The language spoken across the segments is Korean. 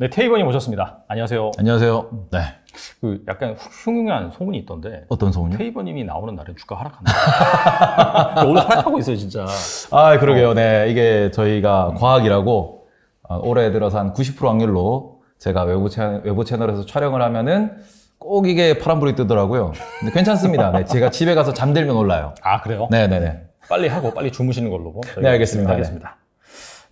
네, 테이버님 오셨습니다. 안녕하세요. 안녕하세요. 네. 그 약간 흉흉한 소문이 있던데. 어떤 소문이요? 테이버님이 나오는 날은 주가 하락한다. 오늘 하락하고 있어요, 진짜. 아, 그러게요. 네. 이게 저희가 음. 과학이라고 아, 올해 들어서 한 90% 확률로 제가 외부, 채, 외부 채널에서 촬영을 하면은 꼭 이게 파란불이 뜨더라고요. 근데 괜찮습니다. 네, 제가 집에 가서 잠들면 올라요. 아, 그래요? 네네네. 네, 네. 빨리 하고 빨리 주무시는 걸로. 네, 알겠습니다. 알겠습니다. 네.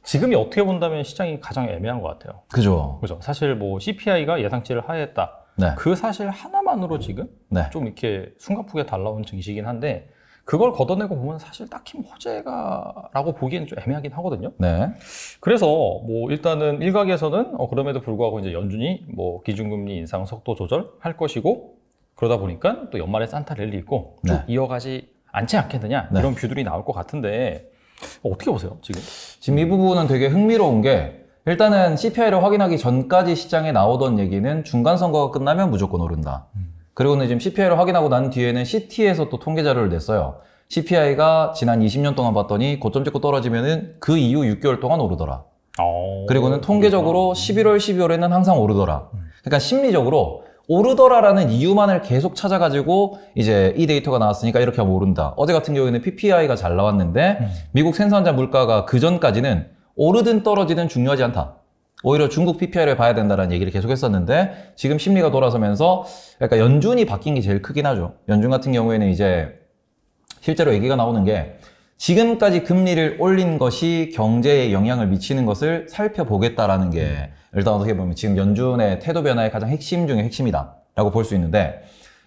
지금이 어떻게 본다면 시장이 가장 애매한 것 같아요. 그죠. 그죠. 사실 뭐 CPI가 예상치를 하회했다. 네. 그 사실 하나만으로 지금 네. 좀 이렇게 숨가쁘게 달라온 증시긴 한데 그걸 걷어내고 보면 사실 딱히 뭐 호재가라고 보기에는 좀 애매하긴 하거든요. 네. 그래서 뭐 일단은 일각에서는 어 그럼에도 불구하고 이제 연준이 뭐 기준금리 인상 속도 조절할 것이고 그러다 보니까 또 연말에 산타 랠리 있고 쭉 네. 이어가지 않지 않겠느냐 네. 이런 뷰들이 나올 것 같은데 어떻게 보세요, 지금? 지금 이 부분은 되게 흥미로운 게 일단은 CPI를 확인하기 전까지 시장에 나오던 얘기는 중간 선거가 끝나면 무조건 오른다. 음. 그리고는 지금 CPI를 확인하고 난 뒤에는 CT에서 또 통계 자료를 냈어요. CPI가 지난 20년 동안 봤더니 고점 찍고 떨어지면은 그 이후 6개월 동안 오르더라. 오, 어, 그리고는 통계적으로 그렇구나. 11월, 12월에는 항상 오르더라. 음. 그러니까 심리적으로 오르더라라는 이유만을 계속 찾아가지고 이제 이 데이터가 나왔으니까 이렇게 하면 오른다. 어제 같은 경우에는 PPI가 잘 나왔는데 음. 미국 생산자 물가가 그 전까지는 오르든 떨어지든 중요하지 않다. 오히려 중국 PPI를 봐야 된다는 얘기를 계속 했었는데 지금 심리가 돌아서면서 약간 연준이 바뀐 게 제일 크긴 하죠. 연준 같은 경우에는 이제 실제로 얘기가 나오는 게 지금까지 금리를 올린 것이 경제에 영향을 미치는 것을 살펴보겠다라는 게 음. 일단 어떻게 보면 지금 연준의 태도 변화의 가장 핵심 중의 핵심이다 라고 볼 수 있는데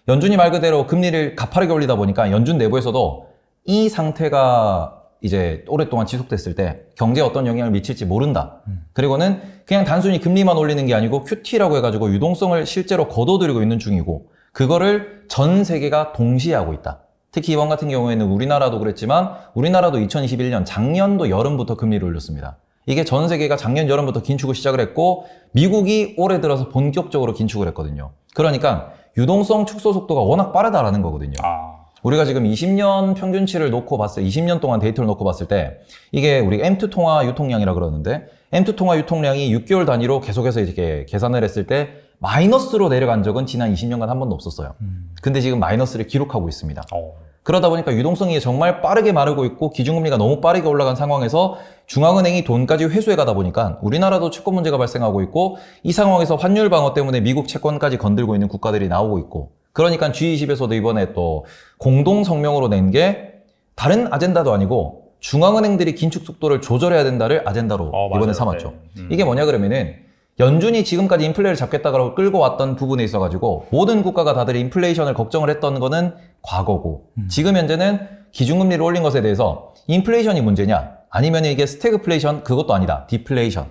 연준이 말 그대로 금리를 가파르게 올리다 보니까 연준 내부에서도 이 상태가 이제 오랫동안 지속됐을 때 경제에 어떤 영향을 미칠지 모른다. 음. 그리고는 그냥 단순히 금리만 올리는 게 아니고 QT라고 해가지고 유동성을 실제로 거둬들이고 있는 중이고 그거를 전 세계가 동시에 하고 있다. 특히 이번 같은 경우에는 우리나라도 그랬지만 우리나라도 2021년 작년도 여름부터 금리를 올렸습니다. 이게 전 세계가 작년 여름부터 긴축을 시작을 했고 미국이 올해 들어서 본격적으로 긴축을 했거든요. 그러니까 유동성 축소 속도가 워낙 빠르다라는 거거든요. 아... 우리가 지금 20년 평균치를 놓고 봤을 20년 동안 데이터를 놓고 봤을 때 이게 우리 M2 통화 유통량이라 그러는데 M2 통화 유통량이 6개월 단위로 계속해서 이렇게 계산을 했을 때 마이너스로 내려간 적은 지난 20년간 한 번도 없었어요. 음. 근데 지금 마이너스를 기록하고 있습니다. 어. 그러다 보니까 유동성이 정말 빠르게 마르고 있고 기준금리가 너무 빠르게 올라간 상황에서 중앙은행이 돈까지 회수해 가다 보니까 우리나라도 채권 문제가 발생하고 있고 이 상황에서 환율 방어 때문에 미국 채권까지 건들고 있는 국가들이 나오고 있고 그러니까 G20에서도 이번에 또 공동 성명으로 낸 게 다른 아젠다도 아니고 중앙은행들이 긴축 속도를 조절해야 된다를 아젠다로 어, 이번에 삼았죠. 네. 음. 이게 뭐냐 그러면은 연준이 지금까지 인플레를 잡겠다고 끌고 왔던 부분에 있어가지고 모든 국가가 다들 인플레이션을 걱정을 했던 거는 과거고 음. 지금 현재는 기준금리를 올린 것에 대해서 인플레이션이 문제냐 아니면 이게 스태그플레이션 그것도 아니다 디플레이션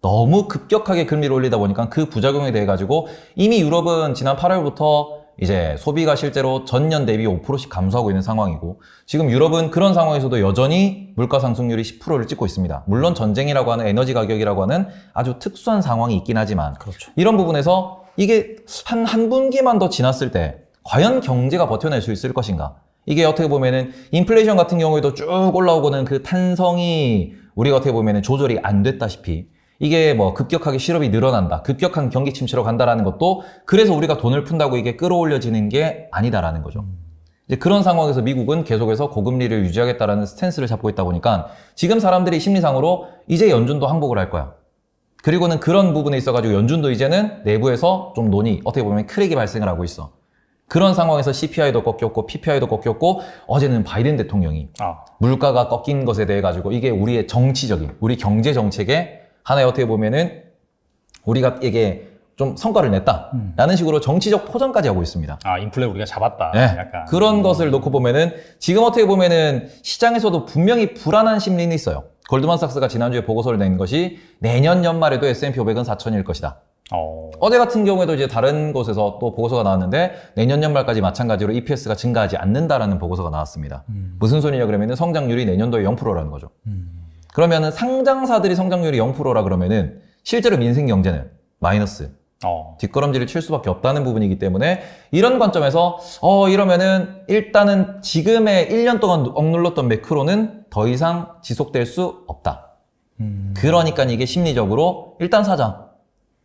너무 급격하게 금리를 올리다 보니까 그 부작용에 대해 가지고 이미 유럽은 지난 8월부터 이제 소비가 실제로 전년 대비 5%씩 감소하고 있는 상황이고 지금 유럽은 그런 상황에서도 여전히 물가 상승률이 10%를 찍고 있습니다. 물론 전쟁이라고 하는 에너지 가격이라고 하는 아주 특수한 상황이 있긴 하지만 그렇죠. 이런 부분에서 이게 한 한 분기만 더 지났을 때 과연 경제가 버텨낼 수 있을 것인가? 이게 어떻게 보면은 인플레이션 같은 경우에도 쭉 올라오고는 그 탄성이 우리가 어떻게 보면은 조절이 안 됐다시피 이게 뭐 급격하게 실업이 늘어난다. 급격한 경기 침체로 간다라는 것도 그래서 우리가 돈을 푼다고 이게 끌어올려지는 게 아니다라는 거죠. 이제 그런 상황에서 미국은 계속해서 고금리를 유지하겠다라는 스탠스를 잡고 있다 보니까 지금 사람들이 심리상으로 이제 연준도 항복을 할 거야. 그리고는 그런 부분에 있어가지고 연준도 이제는 내부에서 좀 논의, 어떻게 보면 크랙이 발생을 하고 있어. 그런 상황에서 CPI도 꺾였고 PPI도 꺾였고 어제는 바이든 대통령이 아. 물가가 꺾인 것에 대해 가지고 이게 우리의 정치적인, 우리 경제 정책에 하나의 어떻게 보면은 우리가 이게 좀 성과를 냈다라는 음. 식으로 정치적 포장까지 하고 있습니다. 아 인플레 우리가 잡았다. 네. 약간 그런 음. 것을 놓고 보면은 지금 어떻게 보면은 시장에서도 분명히 불안한 심리는 있어요. 골드만삭스가 지난주에 보고서를 낸 것이 내년 연말에도 S&P 500은 4천일 것이다. 어... 어제 같은 경우에도 이제 다른 곳에서 또 보고서가 나왔는데 내년 연말까지 마찬가지로 EPS가 증가하지 않는다라는 보고서가 나왔습니다. 음. 무슨 소리냐 그러면은 성장률이 내년도에 0%라는 거죠. 음. 그러면은 상장사들이 성장률이 0%라 그러면은 실제로 민생 경제는 마이너스 어. 뒷걸음질을 칠 수밖에 없다는 부분이기 때문에 이런 관점에서 어 이러면은 일단은 지금의 1년 동안 억눌렀던 매크로는 더 이상 지속될 수 없다. 음. 그러니까 이게 심리적으로 일단 사장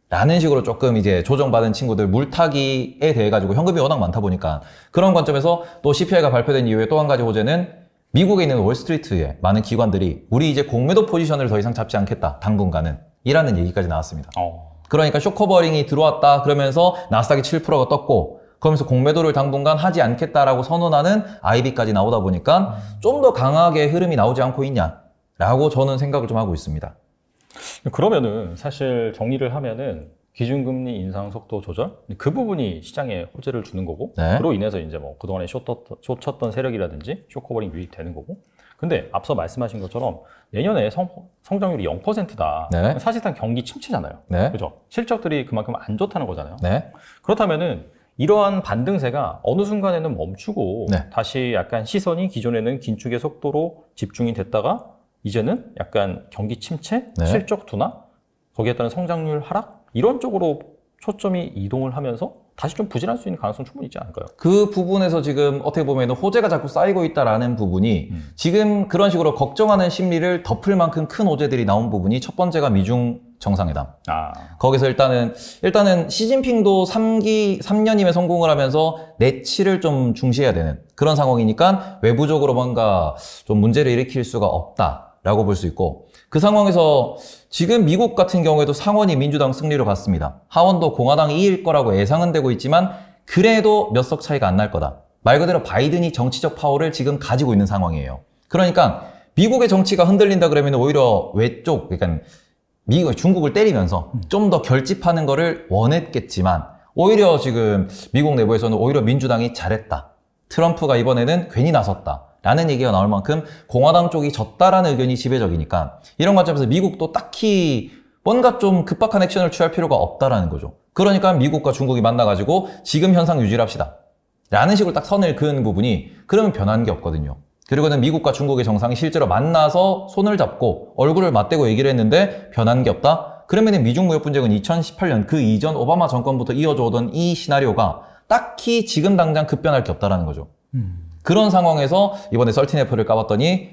라는 식으로 조금 이제 조정받은 친구들 물타기에 대해 가지고 현금이 워낙 많다 보니까 그런 관점에서 또 CPI가 발표된 이후에 또 한 가지 호재는 미국에 있는 월스트리트의 많은 기관들이 우리 이제 공매도 포지션을 더 이상 잡지 않겠다 당분간은 이라는 얘기까지 나왔습니다. 어. 그러니까 쇼커버링이 들어왔다 그러면서 나스닥이 7%가 떴고 그러면서 공매도를 당분간 하지 않겠다라고 선언하는 아이비까지 나오다 보니까 좀 더 강하게 흐름이 나오지 않고 있냐라고 저는 생각을 좀 하고 있습니다. 그러면은 사실 정리를 하면은 기준금리 인상 속도 조절 그 부분이 시장에 호재를 주는 거고 네. 그로 인해서 이제 뭐 그동안에 쇼쳤던 세력이라든지 쇼커버링 유입되는 거고 근데 앞서 말씀하신 것처럼 내년에 성, 성장률이 0%다 네. 사실상 경기 침체잖아요 네. 그죠 실적들이 그만큼 안 좋다는 거잖아요 네. 그렇다면은 이러한 반등세가 어느 순간에는 멈추고 네. 다시 약간 시선이 기존에는 긴축의 속도로 집중이 됐다가 이제는 약간 경기 침체 네. 실적 둔화 거기에 따른 성장률 하락 이런 쪽으로 초점이 이동을 하면서 다시 좀 부진할 수 있는 가능성 충분히 있지 않을까요? 그 부분에서 지금 어떻게 보면 호재가 자꾸 쌓이고 있다라는 부분이 음. 지금 그런 식으로 걱정하는 심리를 덮을 만큼 큰 호재들이 나온 부분이 첫 번째가 미중 정상회담. 아. 거기서 일단은 일단은 시진핑도 3기 3년임에 성공을 하면서 내치를 좀 중시해야 되는 그런 상황이니까 외부적으로 뭔가 좀 문제를 일으킬 수가 없다. 라고 볼 수 있고 그 상황에서 지금 미국 같은 경우에도 상원이 민주당 승리로 갔습니다. 하원도 공화당 2일 거라고 예상은 되고 있지만 그래도 몇 석 차이가 안 날 거다. 말 그대로 바이든이 정치적 파워를 지금 가지고 있는 상황이에요. 그러니까 미국의 정치가 흔들린다 그러면 오히려 외쪽, 그러니까 미국, 중국을 때리면서 좀 더 결집하는 거를 원했겠지만 오히려 지금 미국 내부에서는 오히려 민주당이 잘했다. 트럼프가 이번에는 괜히 나섰다. 라는 얘기가 나올 만큼 공화당 쪽이 졌다라는 의견이 지배적이니까 이런 관점에서 미국도 딱히 뭔가 좀 급박한 액션을 취할 필요가 없다라는 거죠. 그러니까 미국과 중국이 만나가지고 지금 현상 유지를 합시다. 라는 식으로 딱 선을 그은 부분이 그러면 변한 게 없거든요. 그리고는 미국과 중국의 정상이 실제로 만나서 손을 잡고 얼굴을 맞대고 얘기를 했는데 변한 게 없다? 그러면 미중 무역 분쟁은 2018년 그 이전 오바마 정권부터 이어져 오던 이 시나리오가 딱히 지금 당장 급변할 게 없다라는 거죠. 음. 그런 상황에서 이번에 썰틴 애플을 까봤더니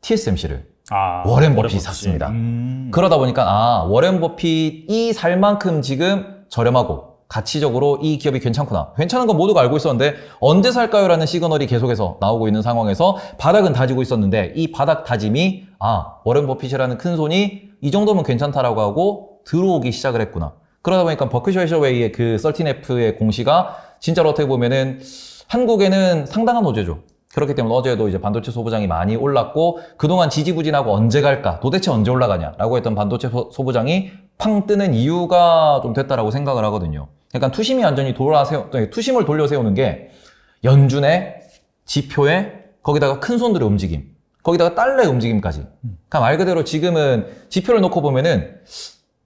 TSMC를 아, 워렌 버핏 버피. 샀습니다. 음. 그러다 보니까 아 워렌 버핏이 살 만큼 지금 저렴하고 가치적으로 이 기업이 괜찮구나. 괜찮은 건 모두가 알고 있었는데 언제 살까요? 라는 시그널이 계속해서 나오고 있는 상황에서 바닥은 다지고 있었는데 이 바닥 다짐이 아 워렌 버핏이라는 큰 손이 이 정도면 괜찮다라고 하고 들어오기 시작을 했구나. 그러다 보니까 버크셔 해셔웨이의 그 썰틴 F의 공시가 진짜로 어떻게 보면은 한국에는 상당한 호재죠. 그렇기 때문에 어제도 이제 반도체 소부장이 많이 올랐고 그동안 지지부진하고 언제 갈까 도대체 언제 올라가냐라고 했던 반도체 소부장이 팡 뜨는 이유가 좀 됐다라고 생각을 하거든요. 약간 그러니까 투심이 완전히 돌아세워 투심을 돌려 세우는 게 연준의 지표에 거기다가 큰 손들의 움직임 거기다가 달러의 움직임까지 그러니까 말 그대로 지금은 지표를 놓고 보면은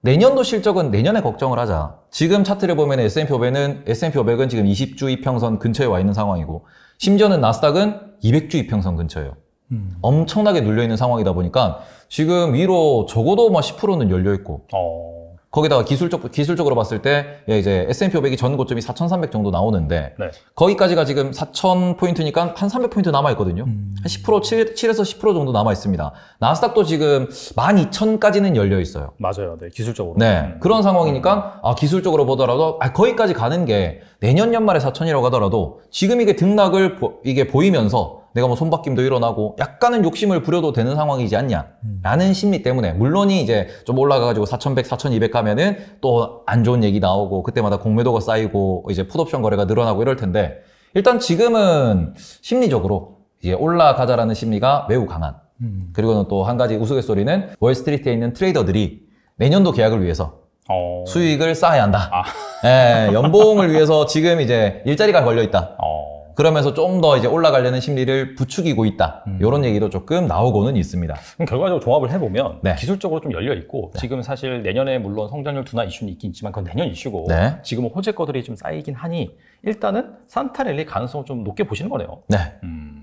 내년도 실적은 내년에 걱정을 하자. 지금 차트를 보면 S&P 500은 S&P 500은 지금 20주 이평선 근처에 와 있는 상황이고 심지어는 나스닥은 200주 이평선 근처예요. 음. 엄청나게 눌려 있는 상황이다 보니까 지금 위로 적어도 막 뭐 10%는 열려 있고 어... 거기다가 기술적, 기술적으로 봤을 때 예, 이제 S&P 500이 전 고점이 4,300 정도 나오는데 네. 거기까지가 지금 4,000포인트니까 한 300포인트 남아있거든요. 음. 한 10%, 7, 에서10% 정도 남아있습니다. 나스닥도 지금 12,000까지는 열려있어요. 맞아요. 네, 기술적으로. 네. 음. 그런 상황이니까 아, 기술적으로 보더라도 아, 거기까지 가는 게 내년 연말에 4,000이라고 하더라도 지금 이게 등락을 보, 이게 보이면서 내가 뭐 손바뀜도 일어나고 약간은 욕심을 부려도 되는 상황이지 않냐라는 음. 심리 때문에 물론이 이제 좀 올라가가지고 4,100, 4,200 가면은 또 안 좋은 얘기 나오고 그때마다 공매도가 쌓이고 이제 풋옵션 거래가 늘어나고 이럴 텐데 일단 지금은 심리적으로 이제 올라가자라는 심리가 매우 강한 음. 그리고는 또 한 가지 우스갯소리는 월스트리트에 있는 트레이더들이 내년도 계약을 위해서 어... 수익을 쌓아야 한다. 아. 예, 연봉을 위해서 지금 이제 일자리가 걸려 있다. 어... 그러면서 좀 더 이제 올라가려는 심리를 부추기고 있다. 음. 이런 얘기도 조금 나오고는 있습니다. 결과적으로 종합을 해보면 네. 기술적으로 좀 열려 있고 네. 지금 사실 내년에 물론 성장률 둔화 이슈는 있긴 있지만 그건 내년 이슈고 네. 지금은 호재 거들이 좀 쌓이긴 하니 일단은 산타 랠리 가능성을 좀 높게 보시는 거네요. 네. 음.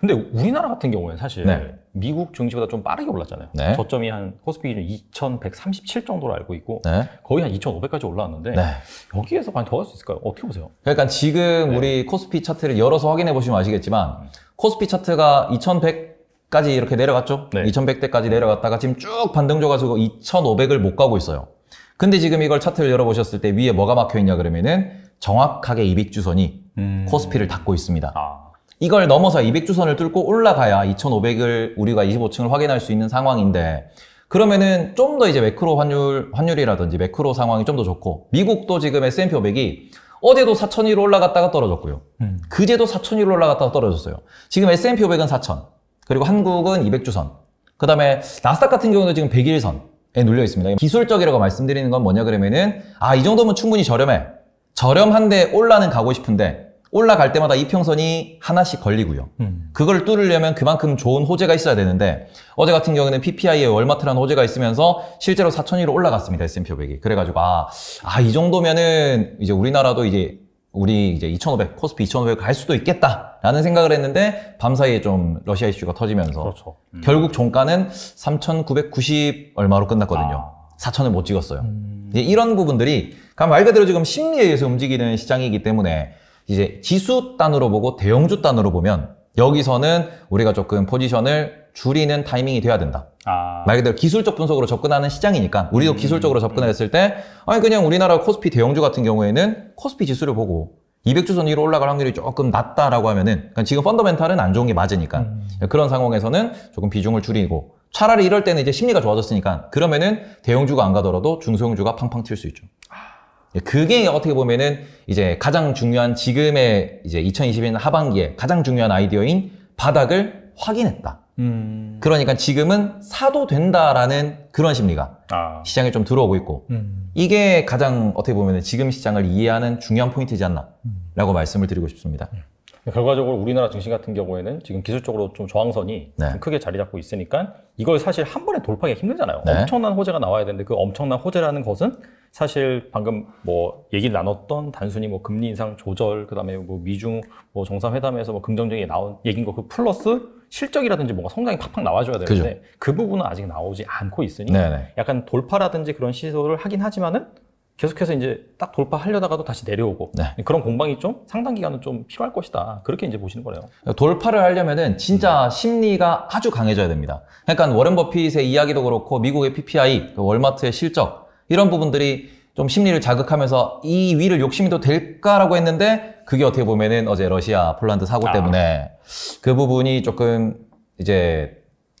근데 우리나라 같은 경우는 사실 네. 미국 증시보다 좀 빠르게 올랐잖아요. 네. 저점이 한 코스피 기준 2,137 정도로 알고 있고 네. 거의 한 2,500까지 올라왔는데 네. 여기에서 과연 더할 수 있을까요? 어떻게 보세요? 그러니까 지금 네. 우리 코스피 차트를 열어서 확인해 보시면 아시겠지만 코스피 차트가 2,100 까지 이렇게 내려갔죠. 2,100대까지 내려갔다가 지금 쭉 반등 줘가지고 2,500을 못 가고 있어요. 근데 지금 이걸 차트를 열어보셨을 때 위에 뭐가 막혀 있냐 그러면은 정확하게 이익주선이 음... 코스피를 닫고 있습니다. 아. 이걸 넘어서 200주선을 뚫고 올라가야 2,500을 우리가 25층을 확인할 수 있는 상황인데 그러면은 좀 더 이제 매크로 환율, 환율이라든지 매크로 상황이 좀 더 좋고 미국도 지금 S&P 500이 어제도 4,000위로 올라갔다가 떨어졌고요. 음. 그제도 4,000위로 올라갔다가 떨어졌어요. 지금 S&P 500은 4,000, 그리고 한국은 200주선, 그 다음에 나스닥 같은 경우도 지금 101선에 눌려 있습니다. 기술적이라고 말씀드리는 건 뭐냐 그러면은 아, 이 정도면 충분히 저렴해. 저렴한데 올라는 가고 싶은데 올라갈 때마다 이평선이 하나씩 걸리고요. 음. 그걸 뚫으려면 그만큼 좋은 호재가 있어야 되는데 어제 같은 경우에는 PPI의 월마트라는 호재가 있으면서 실제로 4,000위로 올라갔습니다. S&P 500이. 그래가지고 아, 아, 이 정도면은 이제 우리나라도 이제 우리 이제 2,500 코스피 2,500 갈 수도 있겠다라는 생각을 했는데 밤사이에 좀 러시아 이슈가 터지면서 그렇죠. 음. 결국 종가는 3,990 얼마로 끝났거든요. 아. 4,000을 못 찍었어요. 음. 이런 부분들이 말 그대로 지금 심리에 의해서 움직이는 시장이기 때문에 이제 지수 단으로 보고 대형주 단으로 보면 여기서는 우리가 조금 포지션을 줄이는 타이밍이 돼야 된다. 아. 말 그대로 기술적 분석으로 접근하는 시장이니까 우리도 음. 기술적으로 접근 했을 때 아니 그냥 우리나라 코스피 대형주 같은 경우에는 코스피 지수를 보고 200주선 위로 올라갈 확률이 조금 낮다라고 하면은 그러니까 지금 펀더멘탈은 안 좋은 게 맞으니까 음. 그런 상황에서는 조금 비중을 줄이고 차라리 이럴 때는 이제 심리가 좋아졌으니까 그러면은 대형주가 안 가더라도 중소형주가 팡팡 튈 수 있죠. 예, 그게 어떻게 보면은 이제 가장 중요한 지금의 이제 2021년 하반기에 가장 중요한 아이디어인 바닥을 확인했다. 음. 그러니까 지금은 사도 된다라는 그런 심리가 아. 시장에 좀 들어오고 있고 음. 이게 가장 어떻게 보면 은 지금 시장을 이해하는 중요한 포인트지 않나라고 음. 말씀을 드리고 싶습니다. 음. 결과적으로 우리나라 증시 같은 경우에는 지금 기술적으로 좀 저항선이 네. 좀 크게 자리 잡고 있으니까 이걸 사실 한 번에 돌파하기 힘들잖아요. 네. 엄청난 호재가 나와야 되는데 그 엄청난 호재라는 것은 사실 방금 뭐 얘기 를 나눴던 단순히 뭐 금리 인상 조절 그다음에 뭐 미중 뭐 정상회담에서 뭐 긍정적인 나온 얘긴 거 그 플러스 실적이라든지 뭔가 성장이 팍팍 나와줘야 되는데 그죠. 그 부분은 아직 나오지 않고 있으니 네네. 약간 돌파라든지 그런 시도를 하긴 하지만은 계속해서 이제 딱 돌파하려다가도 다시 내려오고 네. 그런 공방이 좀 상당 기간은 좀 필요할 것이다 그렇게 이제 보시는 거네요. 돌파를 하려면은 진짜 네. 심리가 아주 강해져야 됩니다. 그러니까 워렌 버핏의 이야기도 그렇고 미국의 PPI, 그 월마트의 실적 이런 부분들이 좀 심리를 자극하면서 이 위를 욕심이도 될까라고 했는데 그게 어떻게 보면은 어제 러시아 폴란드 사고 아. 때문에 그 부분이 조금 이제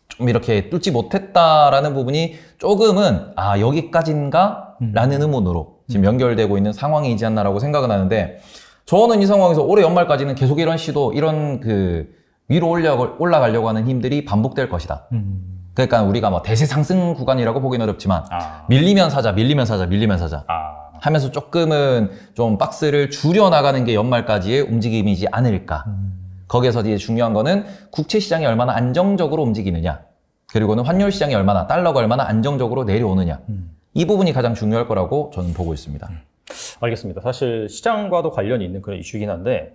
좀 이렇게 뚫지 못했다라는 부분이 조금은 아 여기까지인가라는 음. 의문으로 지금 음. 연결되고 있는 상황이지 않나라고 생각은 하는데 저는 이 상황에서 올해 연말까지는 계속 이런 시도 이런 그 위로 올려 올라가려고 하는 힘들이 반복될 것이다. 음. 그러니까 우리가 뭐 대세 상승 구간이라고 보기는 어렵지만 아. 밀리면 사자, 밀리면 사자, 밀리면 사자 아. 하면서 조금은 좀 박스를 줄여 나가는 게 연말까지의 움직임이지 않을까. 음. 거기에서 이제 중요한 거는 국채 시장이 얼마나 안정적으로 움직이느냐, 그리고는 환율 시장이 얼마나 달러가 얼마나 안정적으로 내려오느냐. 음. 이 부분이 가장 중요할 거라고 저는 보고 있습니다. 음. 알겠습니다. 사실 시장과도 관련이 있는 그런 이슈긴 이 한데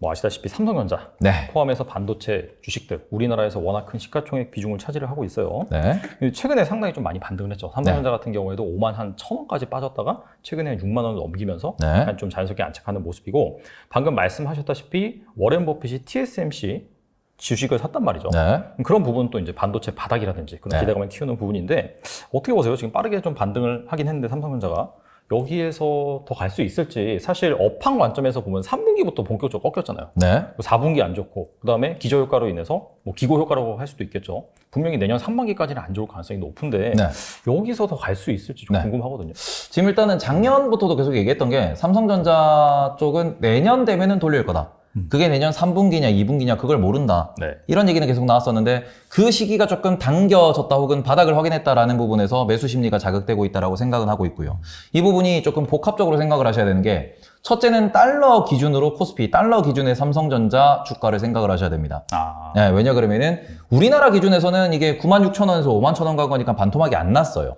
뭐 아시다시피 삼성전자 네. 포함해서 반도체 주식들 우리나라에서 워낙 큰 시가총액 비중을 차지를 하고 있어요. 네. 최근에 상당히 좀 많이 반등을 했죠. 삼성전자 네. 같은 경우에도 5만 한1 0원까지 빠졌다가 최근에 6만 원을 넘기면서 네. 약간 좀 자연스럽게 안착하는 모습이고 방금 말씀하셨다시피 워렌 버핏이 TSMC 주식을 샀단 말이죠. 네. 그런 부분도 이제 반도체 바닥이라든지 그런 네. 기대감을 키우는 부분인데 어떻게 보세요? 지금 빠르게 좀 반등을 하긴 했는데 삼성전자가 여기에서 더 갈 수 있을지 사실 업황 관점에서 보면 3분기부터 본격적으로 꺾였잖아요. 네. 4분기 뭐 안 좋고 그다음에 기저효과로 인해서 뭐 기고효과라고 할 수도 있겠죠. 분명히 내년 3분기까지는 안 좋을 가능성이 높은데 네. 여기서 더 갈 수 있을지 좀 네. 궁금하거든요. 지금 일단은 작년부터도 계속 얘기했던 게 삼성전자 쪽은 내년 되면은 돌릴 거다. 음. 그게 내년 3분기냐 2분기냐 그걸 모른다. 네. 이런 얘기는 계속 나왔었는데 그 시기가 조금 당겨졌다 혹은 바닥을 확인했다라는 부분에서 매수 심리가 자극되고 있다라고 생각은 하고 있고요. 이 부분이 조금 복합적으로 생각을 하셔야 되는 게 첫째는 달러 기준으로 코스피, 달러 기준의 삼성전자 주가를 생각을 하셔야 됩니다. 아. 네, 왜냐 그러면은 우리나라 기준에서는 이게 9만 6천 원에서 5만 천원간 거니까 반토막이 안 났어요.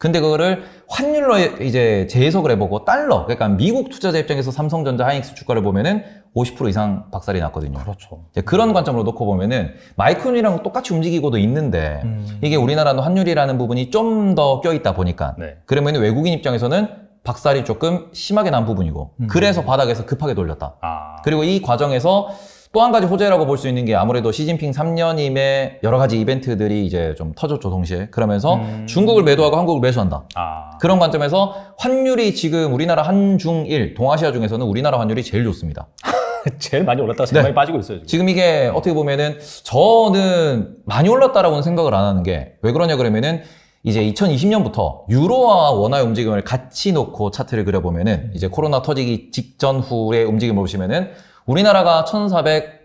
근데 그거를 환율로 이제 재해석을 해보고 달러, 그러니까 미국 투자자 입장에서 삼성전자 하이닉스 주가를 보면은 50% 이상 박살이 났거든요. 그렇죠. 이제 그런 관점으로 놓고 보면은 마이크론이랑 똑같이 움직이고도 있는데 음. 이게 우리나라는 환율이라는 부분이 좀 더 껴있다 보니까 네. 그러면 외국인 입장에서는 박살이 조금 심하게 난 부분이고 음. 그래서 바닥에서 급하게 돌렸다. 아. 그리고 이 과정에서 또 한 가지 호재라고 볼 수 있는 게 아무래도 시진핑 3년임의 여러 가지 이벤트들이 이제 좀 터졌죠 동시에 그러면서 음. 중국을 매도하고 한국을 매수한다 아. 그런 관점에서 환율이 지금 우리나라 한중일 동아시아 중에서는 우리나라 환율이 제일 좋습니다 제일 많이 올랐다고 네. 생각이 네. 빠지고 있어요. 지금. 지금 이게 어떻게 보면은 저는 많이 올랐다라고는 생각을 안 하는 게 왜 그러냐 그러면은 이제 2020년부터 유로와 원화의 움직임을 같이 놓고 차트를 그려보면은 음. 이제 코로나 터지기 직전 후의 움직임을 보시면은 우리나라가 1,400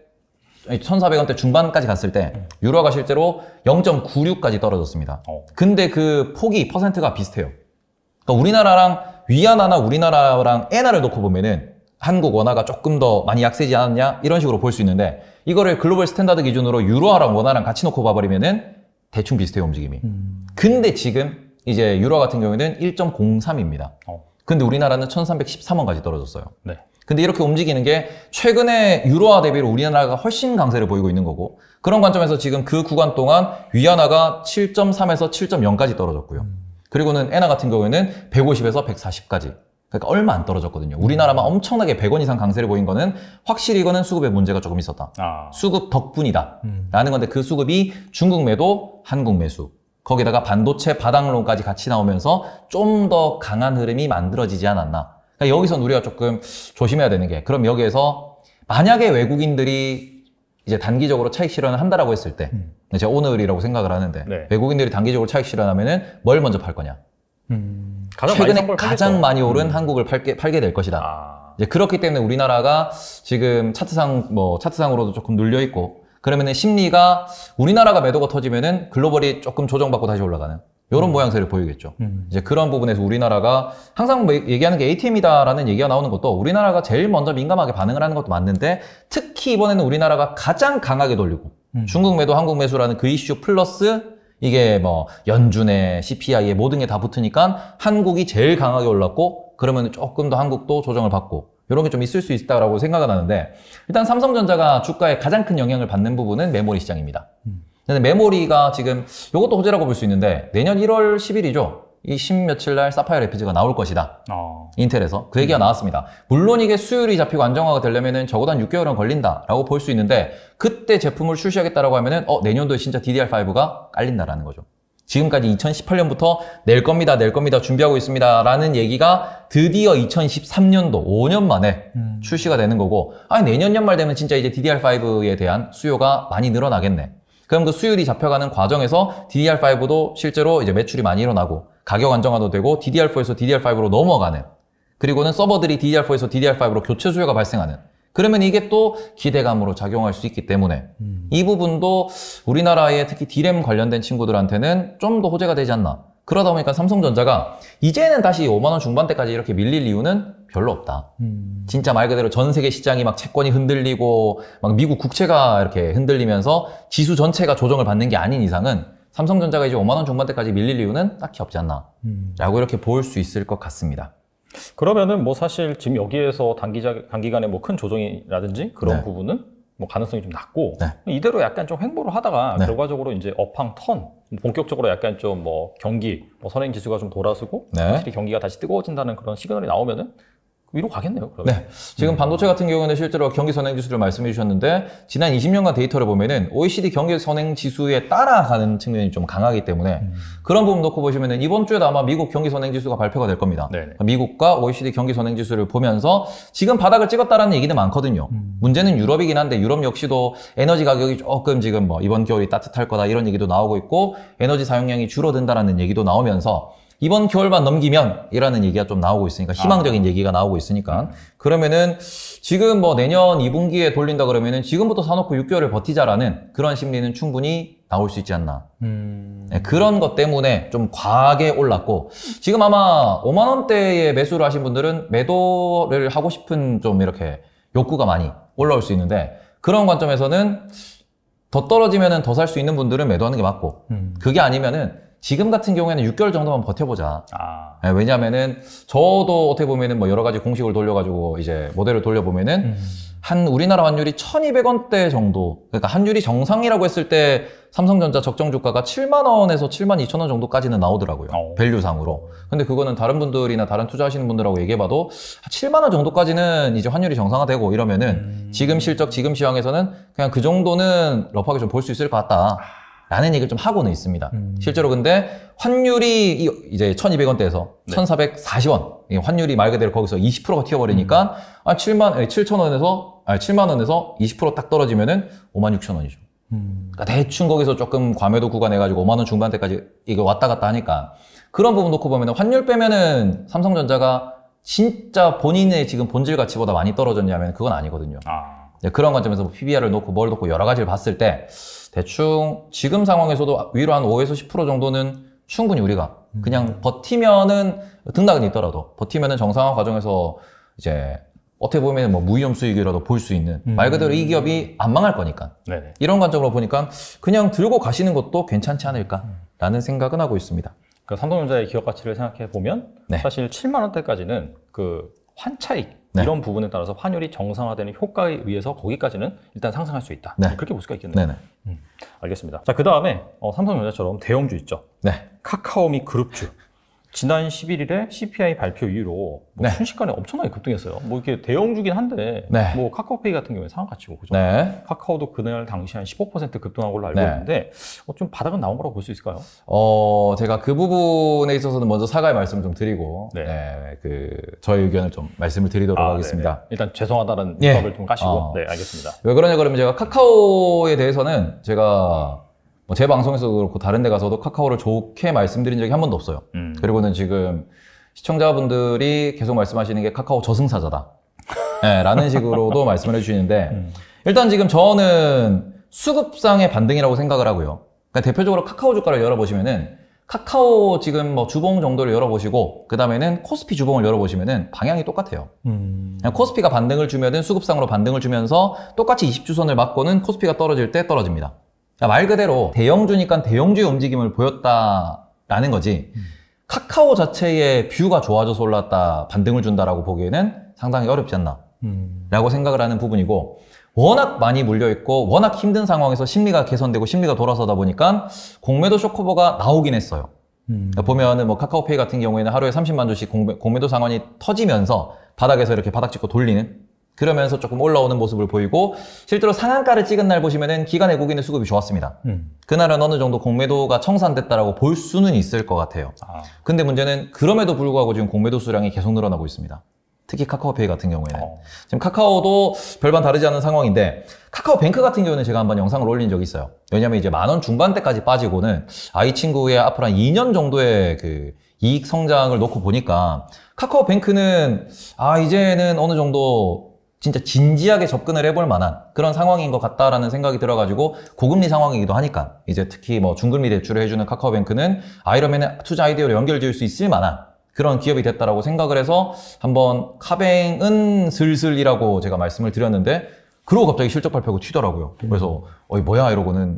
1,400원대 중반까지 갔을 때 음. 유로화가 실제로 0.96까지 떨어졌습니다. 어. 근데 그 폭이 퍼센트가 비슷해요. 그러니까 우리나라랑 위안화나 우리나라랑 엔화를 놓고 보면은 한국 원화가 조금 더 많이 약세지 않았냐 이런 식으로 볼 수 있는데 이거를 글로벌 스탠다드 기준으로 유로화랑 원화랑 같이 놓고 봐버리면은 대충 비슷해요 움직임이 음. 근데 지금 이제 유로화 같은 경우에는 1.03입니다 어. 근데 우리나라는 1313원까지 떨어졌어요 네. 근데 이렇게 움직이는 게 최근에 유로화 대비로 우리나라가 훨씬 강세를 보이고 있는 거고 그런 관점에서 지금 그 구간 동안 위안화가 7.3에서 7.0까지 떨어졌고요 음. 그리고는 엔화 같은 경우에는 150에서 140까지 그러니까 얼마 안 떨어졌거든요. 우리나라만 음. 엄청나게 100원 이상 강세를 보인 거는 확실히 이거는 수급에 문제가 조금 있었다. 아. 수급 덕분이다. 음. 라는 건데 그 수급이 중국 매도, 한국 매수. 거기다가 반도체 바닥론까지 같이 나오면서 좀 더 강한 흐름이 만들어지지 않았나. 그러니까 여기선 우리가 조금 조심해야 되는 게 그럼 여기에서 만약에 외국인들이 이제 단기적으로 차익 실현을 한다라고 했을 때 음. 제가 오늘이라고 생각을 하는데 네. 외국인들이 단기적으로 차익 실현하면은 뭘 먼저 팔 거냐? 음, 최근에 가장 많이 오른 음. 한국을 팔게, 팔게 될 것이다. 아. 이제 그렇기 때문에 우리나라가 지금 차트상 뭐 차트상으로도 조금 눌려 있고 그러면은 심리가 우리나라가 매도가 터지면은 글로벌이 조금 조정받고 다시 올라가는 이런 음. 모양새를 보이겠죠. 음. 이제 그런 부분에서 우리나라가 항상 뭐 얘기하는 게 ATM이다라는 얘기가 나오는 것도 우리나라가 제일 먼저 민감하게 반응을 하는 것도 맞는데 특히 이번에는 우리나라가 가장 강하게 돌리고 음. 중국 매도 한국 매수라는 그 이슈 플러스 이게 뭐 연준의 c p i 에 모든 게 다 붙으니까 한국이 제일 강하게 올랐고 그러면 조금 더 한국도 조정을 받고 이런 게 좀 있을 수 있다라고 생각은 하는데 일단 삼성전자가 주가에 가장 큰 영향을 받는 부분은 메모리 시장입니다. 음. 근데 메모리가 지금 이것도 호재라고 볼 수 있는데 내년 1월 10일이죠. 이십며칠날 사파이어 레피지가 나올 것이다. 어. 인텔에서 그 얘기가 음. 나왔습니다. 물론 이게 수율이 잡히고 안정화가 되려면은 적어도 한 6개월은 걸린다라고 볼 수 있는데 그때 제품을 출시하겠다라고 하면은 어 내년도에 진짜 DDR5가 깔린다라는 거죠. 지금까지 2018년부터 낼 겁니다, 낼 겁니다, 준비하고 있습니다. 라는 얘기가 드디어 2013년도 5년 만에 음. 출시가 되는 거고, 아, 내년 연말 되면 진짜 이제 DDR5에 대한 수요가 많이 늘어나겠네. 그럼 그 수율이 잡혀가는 과정에서 DDR5도 실제로 이제 매출이 많이 일어나고, 가격 안정화도 되고 DDR4에서 DDR5로 넘어가는 그리고는 서버들이 DDR4에서 DDR5로 교체 수요가 발생하는 그러면 이게 또 기대감으로 작용할 수 있기 때문에 음. 이 부분도 우리나라의 특히 디램 관련된 친구들한테는 좀 더 호재가 되지 않나 그러다 보니까 삼성전자가 이제는 다시 5만원 중반대까지 이렇게 밀릴 이유는 별로 없다. 음. 진짜 말 그대로 전 세계 시장이 막 채권이 흔들리고 막 미국 국채가 이렇게 흔들리면서 지수 전체가 조정을 받는 게 아닌 이상은 삼성전자가 이제 5만 원 중반대까지 밀릴 이유는 딱히 없지 않나라고 음. 이렇게 볼 수 있을 것 같습니다. 그러면은 뭐 사실 지금 여기에서 단기자, 단기간에 뭐 큰 조정이라든지 그런 네. 부분은 뭐 가능성이 좀 낮고 네. 이대로 약간 좀 횡보를 하다가 네. 결과적으로 이제 업황 턴 뭐 본격적으로 약간 좀 뭐 경기 뭐 선행 지수가 좀 돌아서고 네. 확실히 경기가 다시 뜨거워진다는 그런 시그널이 나오면은 위로 가겠네요. 그러면. 네. 지금 음. 반도체 같은 경우는 에 실제로 경기 선행 지수를 말씀해 주셨는데 지난 20년간 데이터를 보면은 OECD 경기 선행 지수에 따라가는 측면이 좀 강하기 때문에 음. 그런 부분 놓고 보시면은 이번 주에도 아마 미국 경기 선행 지수가 발표가 될 겁니다. 네네. 그러니까 미국과 OECD 경기 선행 지수를 보면서 지금 바닥을 찍었다라는 얘기는 많거든요. 음. 문제는 유럽이긴 한데 유럽 역시도 에너지 가격이 조금 지금 뭐 이번 겨울이 따뜻할 거다 이런 얘기도 나오고 있고 에너지 사용량이 줄어든다라는 얘기도 나오면서 이번 겨울만 넘기면 이라는 얘기가 좀 나오고 있으니까 아. 희망적인 아. 얘기가 나오고 있으니까 음. 그러면은 지금 뭐 내년 2분기에 돌린다 그러면은 지금부터 사놓고 6개월을 버티자라는 그런 심리는 충분히 나올 수 있지 않나 음... 네, 그런 것 때문에 좀 과하게 올랐고 지금 아마 5만 원대에 매수를 하신 분들은 매도를 하고 싶은 좀 이렇게 욕구가 많이 올라올 수 있는데 그런 관점에서는 더 떨어지면은 더 살 수 있는 분들은 매도하는 게 맞고 음... 그게 아니면은 지금 같은 경우에는 6개월 정도만 버텨보자. 아. 네, 예, 왜냐하면은 저도 어떻게 보면은 뭐 여러 가지 공식을 돌려가지고 이제 모델을 돌려보면은 음. 한 우리나라 환율이 1,200원대 정도. 그러니까 환율이 정상이라고 했을 때 삼성전자 적정 주가가 7만 원에서 7만 2천 원 정도까지는 나오더라고요. 오. 어. 밸류상으로. 근데 그거는 다른 분들이나 다른 투자하시는 분들하고 얘기해봐도 7만 원 정도까지는 이제 환율이 정상화되고 이러면은 음. 지금 실적, 지금 시황에서는 그냥 그 정도는 러프하게 좀 볼 수 있을 것 같다. 아. 라는 얘기를 좀 하고는 있습니다. 음. 실제로 근데 환율이 이제 1200원대에서 네. 1440원. 환율이 말 그대로 거기서 20%가 튀어버리니까 음. 아, 7만, 7천원에서, 아, 7만원에서 20%딱 떨어지면은 5만 6천원이죠. 음. 그러니까 대충 거기서 조금 과매도 구간 해가지고 5만원 중반대까지 이게 왔다 갔다 하니까 그런 부분 놓고 보면은 환율 빼면은 삼성전자가 진짜 본인의 지금 본질 가치보다 많이 떨어졌냐면 그건 아니거든요. 아. 네, 그런 관점에서 뭐 PBR을 놓고 뭘 놓고 여러 가지를 봤을 때 대충 지금 상황에서도 위로 한 5에서 10% 정도는 충분히 우리가 음. 그냥 버티면은 등락은 있더라도 버티면은 정상화 과정에서 이제 어떻게 보면 뭐 무위험 수익이라도 볼 수 있는 음. 말 그대로 이 기업이 안 망할 거니까 네네. 이런 관점으로 보니까 그냥 들고 가시는 것도 괜찮지 않을까라는 음. 생각은 하고 있습니다. 그러니까 삼성전자의 기업 가치를 생각해 보면 네. 사실 7만 원대까지는 그 환차익 네. 이런 부분에 따라서 환율이 정상화되는 효과에 의해서 거기까지는 일단 상승할 수 있다. 네. 그렇게 볼 수가 있겠네요. 네 음, 알겠습니다. 자, 그 다음에 어, 삼성전자처럼 대형주 있죠. 네. 카카오미 그룹주. 지난 11일에 CPI 발표 이후로 뭐 네. 순식간에 엄청나게 급등했어요. 뭐 이렇게 대형주긴 한데 네. 뭐 카카오페이 같은 경우에 상한 가치고 그죠? 네. 카카오도 그날 당시 한 15% 급등한 걸로 알고 네. 있는데 어, 좀 바닥은 나온 거라고 볼 수 있을까요? 어 제가 그 부분에 있어서는 먼저 사과의 말씀을 좀 드리고 네. 네 그 저의 의견을 좀 말씀을 드리도록 아, 하겠습니다. 네네. 일단 죄송하다는 예. 법을 좀 까시고 어. 네 알겠습니다. 왜 그러냐 그러면 제가 카카오에 대해서는 제가 뭐제 방송에서도 그렇고 다른 데 가서도 카카오를 좋게 말씀드린 적이 한 번도 없어요. 음. 그리고는 지금 시청자분들이 계속 말씀하시는 게 카카오 저승사자다. 네, 라는 식으로도 말씀을 해주시는데 음. 일단 지금 저는 수급상의 반등이라고 생각을 하고요. 그러니까 대표적으로 카카오 주가를 열어보시면은 카카오 지금 뭐 주봉 정도를 열어보시고 그 다음에는 코스피 주봉을 열어보시면은 방향이 똑같아요. 음. 코스피가 반등을 주면은 수급상으로 반등을 주면서 똑같이 20주선을 맞고는 코스피가 떨어질 때 떨어집니다. 그러니까 말 그대로 대형주니까 대형주의 움직임을 보였다라는 거지 음. 카카오 자체의 뷰가 좋아져서 올랐다 반등을 준다라고 보기에는 상당히 어렵지 않나 음. 라고 생각을 하는 부분이고 워낙 많이 물려있고 워낙 힘든 상황에서 심리가 개선되고 심리가 돌아서다 보니까 공매도 쇼커버가 나오긴 했어요 음. 그러니까 보면은 뭐 카카오페이 같은 경우에는 하루에 30만 주씩 공매, 도상황이 터지면서 바닥에서 이렇게 바닥 찍고 돌리는 그러면서 조금 올라오는 모습을 보이고 실제로 상한가를 찍은 날 보시면은 기관 외국인의 수급이 좋았습니다. 음. 그날은 어느 정도 공매도가 청산됐다라고 볼 수는 있을 것 같아요. 아. 근데 문제는 그럼에도 불구하고 지금 공매도 수량이 계속 늘어나고 있습니다. 특히 카카오페이 같은 경우에는 어. 지금 카카오도 별반 다르지 않은 상황인데 카카오뱅크 같은 경우는 제가 한번 영상을 올린 적이 있어요. 왜냐하면 이제 만원 중반대까지 빠지고는 아이 친구의 앞으로 한 2년 정도의 그 이익 성장을 놓고 보니까 카카오뱅크는 아 이제는 어느 정도 진짜 진지하게 접근을 해볼 만한 그런 상황인 것 같다라는 생각이 들어가지고 고금리 상황이기도 하니까 이제 특히 뭐 중금리 대출을 해주는 카카오뱅크는 아이러맨의 투자 아이디어로 연결 지을 수 있을 만한 그런 기업이 됐다라고 생각을 해서 한번 카뱅은 슬슬이라고 제가 말씀을 드렸는데 그러고 갑자기 실적 발표하고 튀더라고요. 음. 그래서 어이 뭐야 이러고는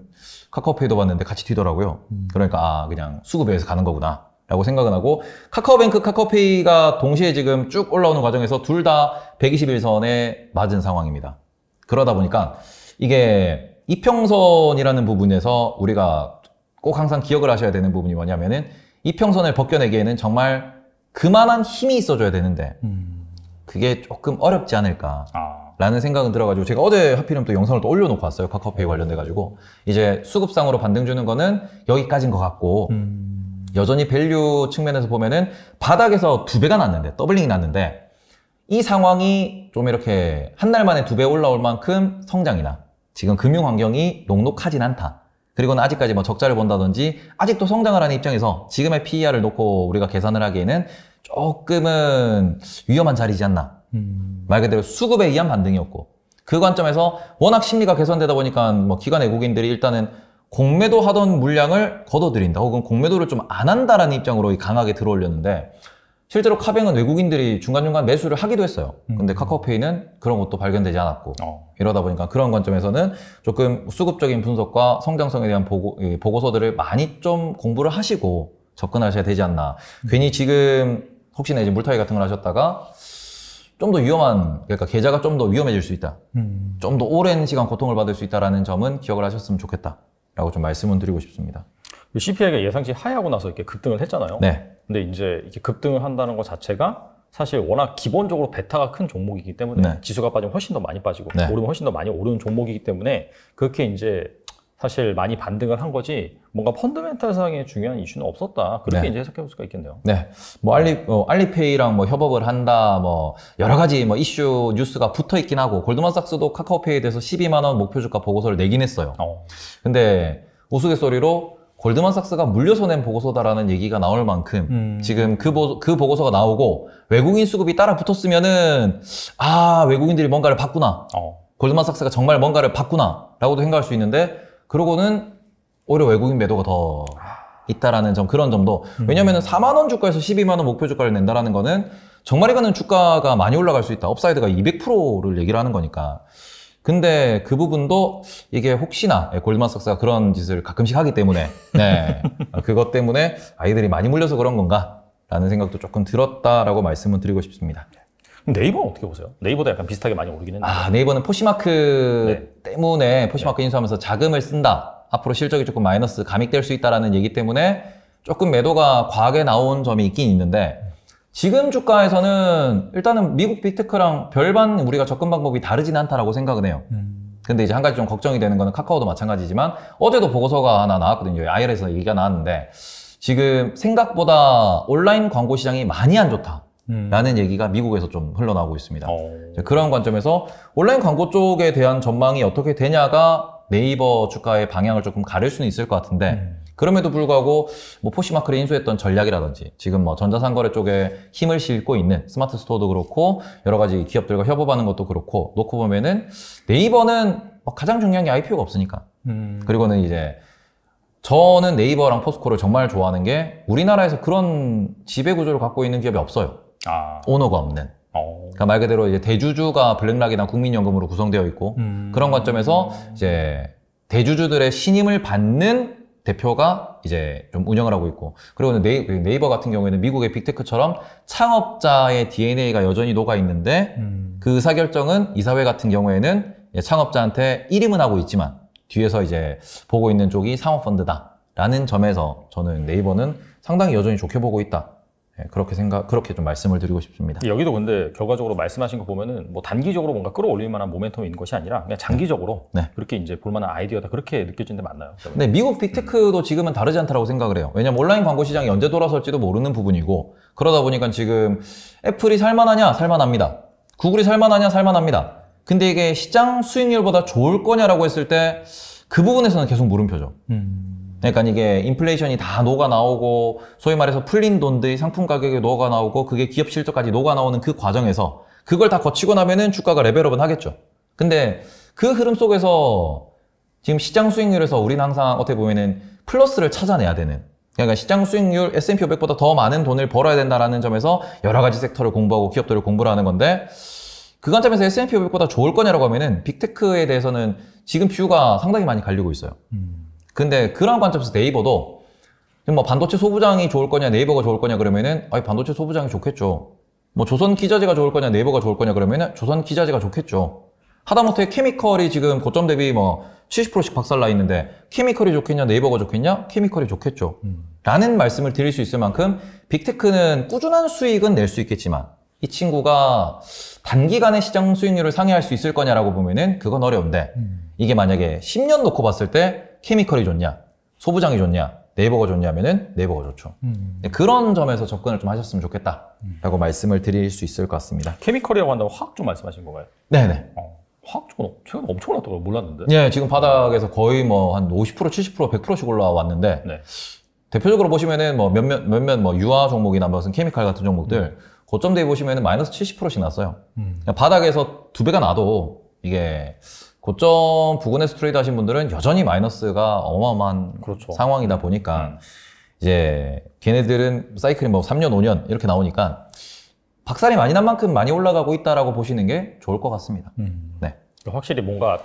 카카오페이도 봤는데 같이 튀더라고요. 음. 그러니까 아 그냥 수급에서 가는 거구나. 라고 생각은 하고 카카오뱅크, 카카오페이가 동시에 지금 쭉 올라오는 과정에서 둘 다 121선에 맞은 상황입니다. 그러다 보니까 이게 이평선이라는 부분에서 우리가 꼭 항상 기억을 하셔야 되는 부분이 뭐냐면은 이평선을 벗겨내기에는 정말 그만한 힘이 있어줘야 되는데 그게 조금 어렵지 않을까라는 아. 생각은 들어가지고 제가 어제 하필이면 또 영상을 또 올려놓고 왔어요 카카오페이 관련돼가지고 이제 수급상으로 반등 주는 거는 여기까지인 것 같고 음. 여전히 밸류 측면에서 보면은 바닥에서 두 배가 났는데 더블링이 났는데 이 상황이 좀 이렇게 한 달 만에 두 배 올라올 만큼 성장이나 지금 금융 환경이 녹록하진 않다. 그리고는 아직까지 뭐 적자를 본다든지 아직도 성장을 하는 입장에서 지금의 PER을 놓고 우리가 계산을 하기에는 조금은 위험한 자리지 않나. 음. 말 그대로 수급에 의한 반등이었고 그 관점에서 워낙 심리가 개선되다 보니까 뭐 기관 외국인들이 일단은 공매도 하던 물량을 걷어들인다 혹은 공매도를 좀 안 한다라는 입장으로 강하게 들어올렸는데 실제로 카뱅은 외국인들이 중간중간 매수를 하기도 했어요. 근데 음. 카카오페이는 그런 것도 발견되지 않았고 어. 이러다 보니까 그런 관점에서는 조금 수급적인 분석과 성장성에 대한 보고, 예, 보고서들을 많이 좀 공부를 하시고 접근하셔야 되지 않나. 음. 괜히 지금 혹시나 이제 물타기 같은 걸 하셨다가 좀 더 위험한 그러니까 계좌가 좀 더 위험해질 수 있다. 음. 좀더 오랜 시간 고통을 받을 수 있다라는 점은 기억을 하셨으면 좋겠다. 라고 좀 말씀을 드리고 싶습니다. CPI가 예상치 하회하고 나서 이렇게 급등을 했잖아요. 네. 근데 이제 이렇게 급등을 한다는 것 자체가 사실 워낙 기본적으로 베타가 큰 종목이기 때문에 네. 지수가 빠지면 훨씬 더 많이 빠지고 네. 오르면 훨씬 더 많이 오르는 종목이기 때문에 그렇게 이제 사실 많이 반등을 한 거지 뭔가 펀드멘탈상의 중요한 이슈는 없었다. 그렇게 네. 이제 해석해 볼 수가 있겠네요. 네. 뭐 알리 어, 알리페이랑 뭐 협업을 한다. 뭐 여러 가지 뭐 이슈 뉴스가 붙어 있긴 하고 골드만삭스도 카카오페이에 대해서 12만 원 목표 주가 보고서를 내긴 했어요. 어. 근데 우스갯소리로 골드만삭스가 물려서 낸 보고서다라는 얘기가 나올 만큼 음. 지금 그, 보, 그 보고서가 나오고 외국인 수급이 따라 붙었으면은 아 외국인들이 뭔가를 봤구나 어. 골드만삭스가 정말 뭔가를 봤구나라고도 생각할 수 있는데 그러고는 오히려 외국인 매도가 더 있다라는 점 그런 점도 음. 왜냐면은 4만 원 주가에서 12만 원 목표 주가를 낸다라는 거는 정말 이거는 주가가 많이 올라갈 수 있다. 업사이드가 200%를 얘기를 하는 거니까. 근데 그 부분도 이게 혹시나 예, 골드만삭스가 그런 짓을 가끔씩 하기 때문에 네. 아, 그것 때문에 아이들이 많이 물려서 그런 건가라는 생각도 조금 들었다라고 말씀을 드리고 싶습니다. 네이버는 어떻게 보세요? 네이버도 약간 비슷하게 많이 오르긴 했는데. 아, 네이버는 포시마크 네. 때문에 포시마크 네. 인수하면서 자금을 쓴다. 앞으로 실적이 조금 마이너스 감익될 수 있다라는 얘기 때문에 조금 매도가 과하게 나온 점이 있긴 있는데 지금 주가에서는 일단은 미국 빅테크랑 별반 우리가 접근 방법이 다르진 않다라고 생각은 해요. 음. 근데 이제 한 가지 좀 걱정이 되는 거는 카카오도 마찬가지지만 어제도 보고서가 하나 나왔거든요. IR에서 얘기가 나왔는데 지금 생각보다 온라인 광고 시장이 많이 안 좋다. 음. 라는 음. 얘기가 미국에서 좀 흘러나오고 있습니다. 오. 어. 그런 관점에서 온라인 광고 쪽에 대한 전망이 어떻게 되냐가 네이버 주가의 방향을 조금 가릴 수는 있을 것 같은데 음. 그럼에도 불구하고 뭐 포시마크를 인수했던 전략이라든지 지금 뭐 전자상거래 쪽에 힘을 싣고 있는 스마트 스토어도 그렇고 여러 가지 기업들과 협업하는 것도 그렇고 놓고 보면은 네이버는 뭐 가장 중요한 게 IPO가 없으니까 음. 그리고는 이제 저는 네이버랑 포스코를 정말 좋아하는 게 우리나라에서 그런 지배 구조를 갖고 있는 기업이 없어요. 아. 오너가 없는. 어. 그러니까 말 그대로 이제 대주주가 블랙락이나 국민연금으로 구성되어 있고 음. 그런 관점에서 이제 대주주들의 신임을 받는 대표가 이제 좀 운영을 하고 있고 그리고 네, 그 네이, 버 같은 경우에는 미국의 빅테크처럼 창업자의 DNA가 여전히 녹아 있는데 음. 그 의사결정은 이사회 같은 경우에는 창업자한테 이름은 하고 있지만 뒤에서 이제 보고 있는 쪽이 상업펀드다라는 점에서 저는 네이버는 상당히 여전히 좋게 보고 있다. 예, 그렇게 생각 그렇게 좀 말씀을 드리고 싶습니다. 여기도 근데 결과적으로 말씀하신 거 보면은 뭐 단기적으로 뭔가 끌어올릴 만한 모멘텀이 있는 것이 아니라 그냥 장기적으로 네. 네. 그렇게 이제 볼 만한 아이디어다 그렇게 느껴지는데 맞나요? 그러면? 네, 미국 빅테크도 지금은 다르지 않다라고 생각을 해요. 왜냐면 온라인 광고 시장이 언제 돌아설지도 모르는 부분이고 그러다 보니까 지금 애플이 살만하냐 살만합니다. 구글이 살만하냐 살만합니다. 근데 이게 시장 수익률보다 좋을 거냐라고 했을 때 그 부분에서는 계속 물음표죠. 음. 그러니까 이게 인플레이션이 다 녹아 나오고 소위 말해서 풀린 돈들이 상품 가격에 녹아 나오고 그게 기업 실적까지 녹아 나오는 그 과정에서 그걸 다 거치고 나면은 주가가 레벨업은 하겠죠. 근데 그 흐름 속에서 지금 시장 수익률에서 우리는 항상 어떻게 보면은 플러스를 찾아내야 되는 그러니까 시장 수익률 S&P 500보다 더 많은 돈을 벌어야 된다라는 점에서 여러 가지 섹터를 공부하고 기업들을 공부를 하는 건데 그 관점에서 S&P 500보다 좋을 거냐라고 하면은 빅테크에 대해서는 지금 뷰가 상당히 많이 갈리고 있어요. 음. 근데 그런 관점에서 네이버도 뭐 반도체 소부장이 좋을 거냐 네이버가 좋을 거냐 그러면은 아니 반도체 소부장이 좋겠죠. 뭐 조선 기자재가 좋을 거냐 네이버가 좋을 거냐 그러면은 조선 기자재가 좋겠죠. 하다못해 케미컬이 지금 고점 대비 뭐 70%씩 박살나 있는데 케미컬이 좋겠냐 네이버가 좋겠냐 케미컬이 좋겠죠. 라는 말씀을 드릴 수 있을 만큼 빅테크는 꾸준한 수익은 낼 수 있겠지만 이 친구가 단기간의 시장 수익률을 상회할 수 있을 거냐라고 보면은 그건 어려운데 음. 이게 만약에 10년 놓고 봤을 때 케미컬이 좋냐, 소부장이 좋냐, 네이버가 좋냐면은 네이버가 좋죠. 음. 네, 그런 점에서 접근을 좀 하셨으면 좋겠다라고 음. 말씀을 드릴 수 있을 것 같습니다. 케미컬이라고 한다면 화학 좀 말씀하신 건가요? 네네. 어, 화학 쪽 최근 엄청 올랐다고 몰랐는데. 네, 지금 바닥에서 거의 뭐 한 50%, 70%, 100%씩 올라왔는데 네. 대표적으로 보시면은 뭐 몇몇 몇몇 뭐유아 종목이나 무슨 케미칼 같은 종목들 음. 고점 대비 보시면은 마이너스 70%씩 났어요. 음. 바닥에서 두 배가 나도 이게 고점 부근에서 트레이드 하신 분들은 여전히 마이너스가 어마어마한 그렇죠. 상황이다 음. 보니까 음. 이제 걔네들은 사이클이 뭐 3년, 5년 이렇게 나오니까 박살이 많이 난 만큼 많이 올라가고 있다라고 보시는 게 좋을 것 같습니다. 음. 네. 그러니까 확실히 뭔가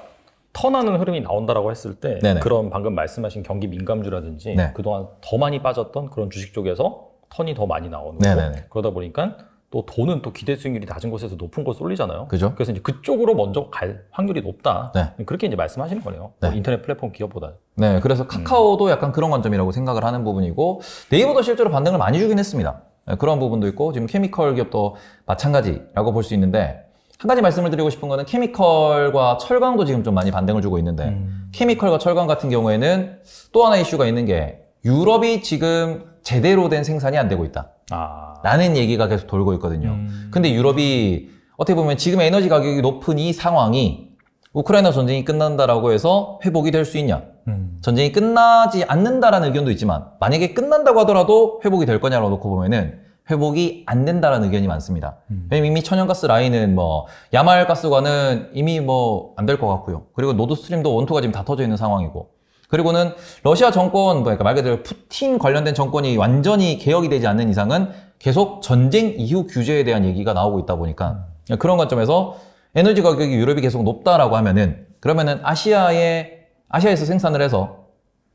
터나는 흐름이 나온다라고 했을 때 네네. 그런 방금 말씀하신 경기 민감주라든지 네. 그동안 더 많이 빠졌던 그런 주식 쪽에서 턴이 더 많이 나오는 거 그러다 보니까 또 돈은 또 기대 수익률이 낮은 곳에서 높은 곳 쏠리잖아요. 그죠? 그래서 이제 그쪽으로 먼저 갈 확률이 높다. 네. 그렇게 이제 말씀하시는 거네요. 네. 뭐 인터넷 플랫폼 기업보다. 네, 그래서 카카오도 음. 약간 그런 관점이라고 생각을 하는 부분이고 네이버도 실제로 반등을 많이 주긴 했습니다. 네, 그런 부분도 있고 지금 케미컬 기업도 마찬가지라고 볼 수 있는데 한 가지 말씀을 드리고 싶은 거는 케미컬과 철강도 지금 좀 많이 반등을 주고 있는데 음. 케미컬과 철강 같은 경우에는 또 하나 이슈가 있는 게 유럽이 지금 제대로 된 생산이 안 되고 있다. 아. 라는 얘기가 계속 돌고 있거든요. 음. 근데 유럽이 어떻게 보면 지금 에너지 가격이 높은 이 상황이 우크라이나 전쟁이 끝난다라고 해서 회복이 될 수 있냐? 음. 전쟁이 끝나지 않는다라는 의견도 있지만 만약에 끝난다고 하더라도 회복이 될 거냐라고 놓고 보면은 회복이 안 된다라는 의견이 많습니다. 음. 왜냐면 이미 천연가스 라인은 뭐 야말가스관은 이미 뭐 안 될 것 같고요. 그리고 노드스트림도 원투가 지금 다 터져 있는 상황이고 그리고는 러시아 정권, 뭐 그러니까 말 그대로 푸틴 관련된 정권이 완전히 개혁이 되지 않는 이상은 계속 전쟁 이후 규제에 대한 얘기가 나오고 있다 보니까 그런 관점에서 에너지 가격이 유럽이 계속 높다라고 하면은 그러면은 아시아에 아시아에서 생산을 해서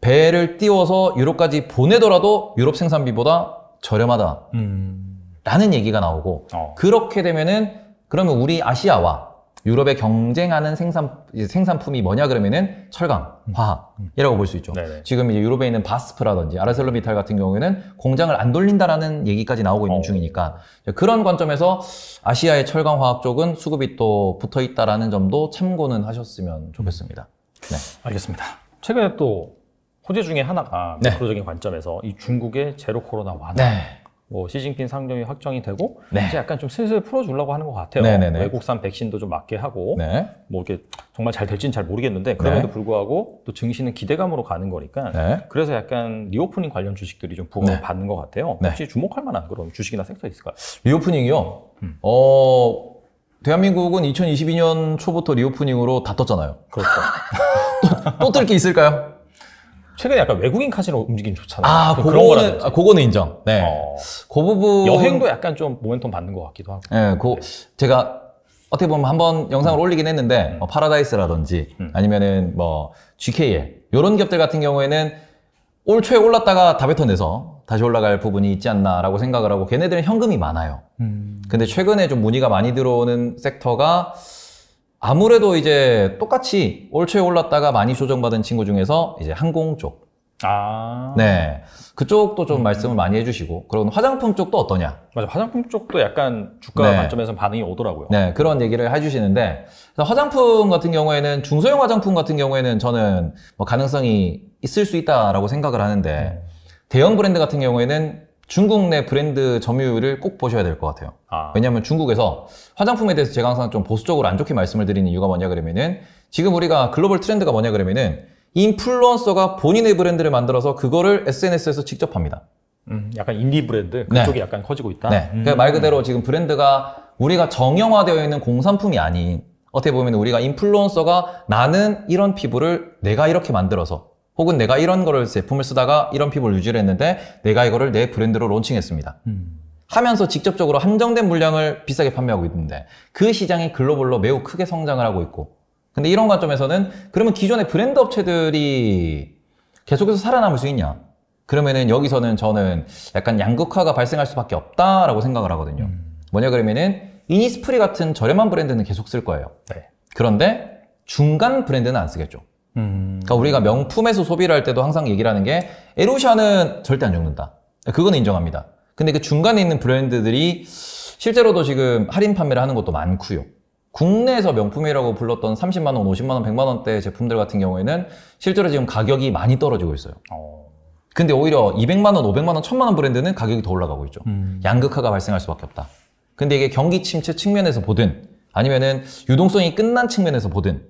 배를 띄워서 유럽까지 보내더라도 유럽 생산비보다 저렴하다. 음. 라는 얘기가 나오고 어. 그렇게 되면은 그러면 우리 아시아와 유럽에 경쟁하는 생산 생산품이 뭐냐 그러면은 철강, 음. 화학이라고 볼 수 있죠. 네네. 지금 이제 유럽에 있는 바스프라든지 아르셀로미탈 같은 경우에는 공장을 안 돌린다라는 얘기까지 나오고 있는 어. 중이니까 그런 관점에서 아시아의 철강 화학 쪽은 수급이 또 붙어 있다라는 점도 참고는 하셨으면 음. 좋겠습니다. 네. 알겠습니다. 최근에 또 호재 중에 하나가 네. 매크로적인 관점에서 이 중국의 제로 코로나 완화 네. 뭐 시진핑 상정이 확정이 되고 네. 이제 약간 좀 슬슬 풀어주려고 하는 것 같아요. 네네네. 외국산 백신도 좀 맞게 하고 네. 뭐 이게 정말 잘 될지는 잘 모르겠는데 그럼에도 네. 불구하고 또 증시는 기대감으로 가는 거니까 네. 그래서 약간 리오프닝 관련 주식들이 좀 부각을 네. 받는 것 같아요. 네. 혹시 주목할 만한 그런 주식이나 섹터 있을까요? 리오프닝이요. 음. 어 대한민국은 2022년 초부터 리오프닝으로 다 떴잖아요. 그렇죠. 또 뜰 게 있을까요? 최근에 약간 외국인 카지노 움직임 좋잖아요. 아, 그 그런 거는 라 아, 그거는 인정. 네. 어. 그 부분 여행도 약간 좀 모멘텀 받는 것 같기도 하고. 네, 그 네. 제가 어떻게 보면 한번 영상을 음. 올리긴 했는데 뭐 음. 뭐 파라다이스라든지 음. 아니면은 뭐 GKL 요런 기업들 같은 경우에는 올 초에 올랐다가 다 뱉어내서 다시 올라갈 부분이 있지 않나라고 생각을 하고 걔네들은 현금이 많아요. 음. 근데 최근에 좀 문의가 많이 들어오는 섹터가 아무래도 이제 똑같이 올 초에 올랐다가 많이 조정받은 친구 중에서 이제 항공 쪽. 아. 네. 그쪽도 좀 음. 말씀을 많이 해주시고, 그런 화장품 쪽도 어떠냐? 맞아. 화장품 쪽도 약간 주가 네. 관점에서 반응이 오더라고요. 네. 그런 얘기를 해주시는데, 화장품 같은 경우에는, 중소형 화장품 같은 경우에는 저는 뭐 가능성이 있을 수 있다라고 생각을 하는데, 음. 대형 브랜드 같은 경우에는 중국 내 브랜드 점유율을 꼭 보셔야 될 것 같아요. 아. 왜냐하면 중국에서 화장품에 대해서 제가 항상 좀 보수적으로 안 좋게 말씀을 드리는 이유가 뭐냐 그러면은 지금 우리가 글로벌 트렌드가 뭐냐 그러면은 인플루언서가 본인의 브랜드를 만들어서 그거를 SNS에서 직접 합니다. 음, 약간 인디 브랜드 네. 그쪽이 네. 약간 커지고 있다. 네. 그러니까 음. 그말 그대로 지금 브랜드가 우리가 정형화되어 있는 공산품이 아닌 어떻게 보면 우리가 인플루언서가 나는 이런 피부를 내가 이렇게 만들어서 혹은 내가 이런 거를 제품을 쓰다가 이런 피부를 유지를 했는데 내가 이거를 내 브랜드로 론칭했습니다. 음. 하면서 직접적으로 한정된 물량을 비싸게 판매하고 있는데 그 시장이 글로벌로 매우 크게 성장을 하고 있고 근데 이런 관점에서는 그러면 기존의 브랜드 업체들이 계속해서 살아남을 수 있냐? 그러면은 여기서는 저는 약간 양극화가 발생할 수밖에 없다라고 생각을 하거든요. 음. 뭐냐 그러면은 이니스프리 같은 저렴한 브랜드는 계속 쓸 거예요. 네. 그런데 중간 브랜드는 안 쓰겠죠. 음. 그러니까 우리가 명품에서 소비를 할 때도 항상 얘기를 하는 게 에로샤는 절대 안 죽는다. 그건 인정합니다. 근데 그 중간에 있는 브랜드들이 실제로도 지금 할인 판매를 하는 것도 많고요. 국내에서 명품이라고 불렀던 30만 원, 50만 원, 100만 원대 제품들 같은 경우에는 실제로 지금 가격이 많이 떨어지고 있어요. 어. 근데 오히려 200만 원, 500만 원, 1000만 원 브랜드는 가격이 더 올라가고 있죠. 음. 양극화가 발생할 수밖에 없다. 근데 이게 경기 침체 측면에서 보든 아니면은 유동성이 끝난 측면에서 보든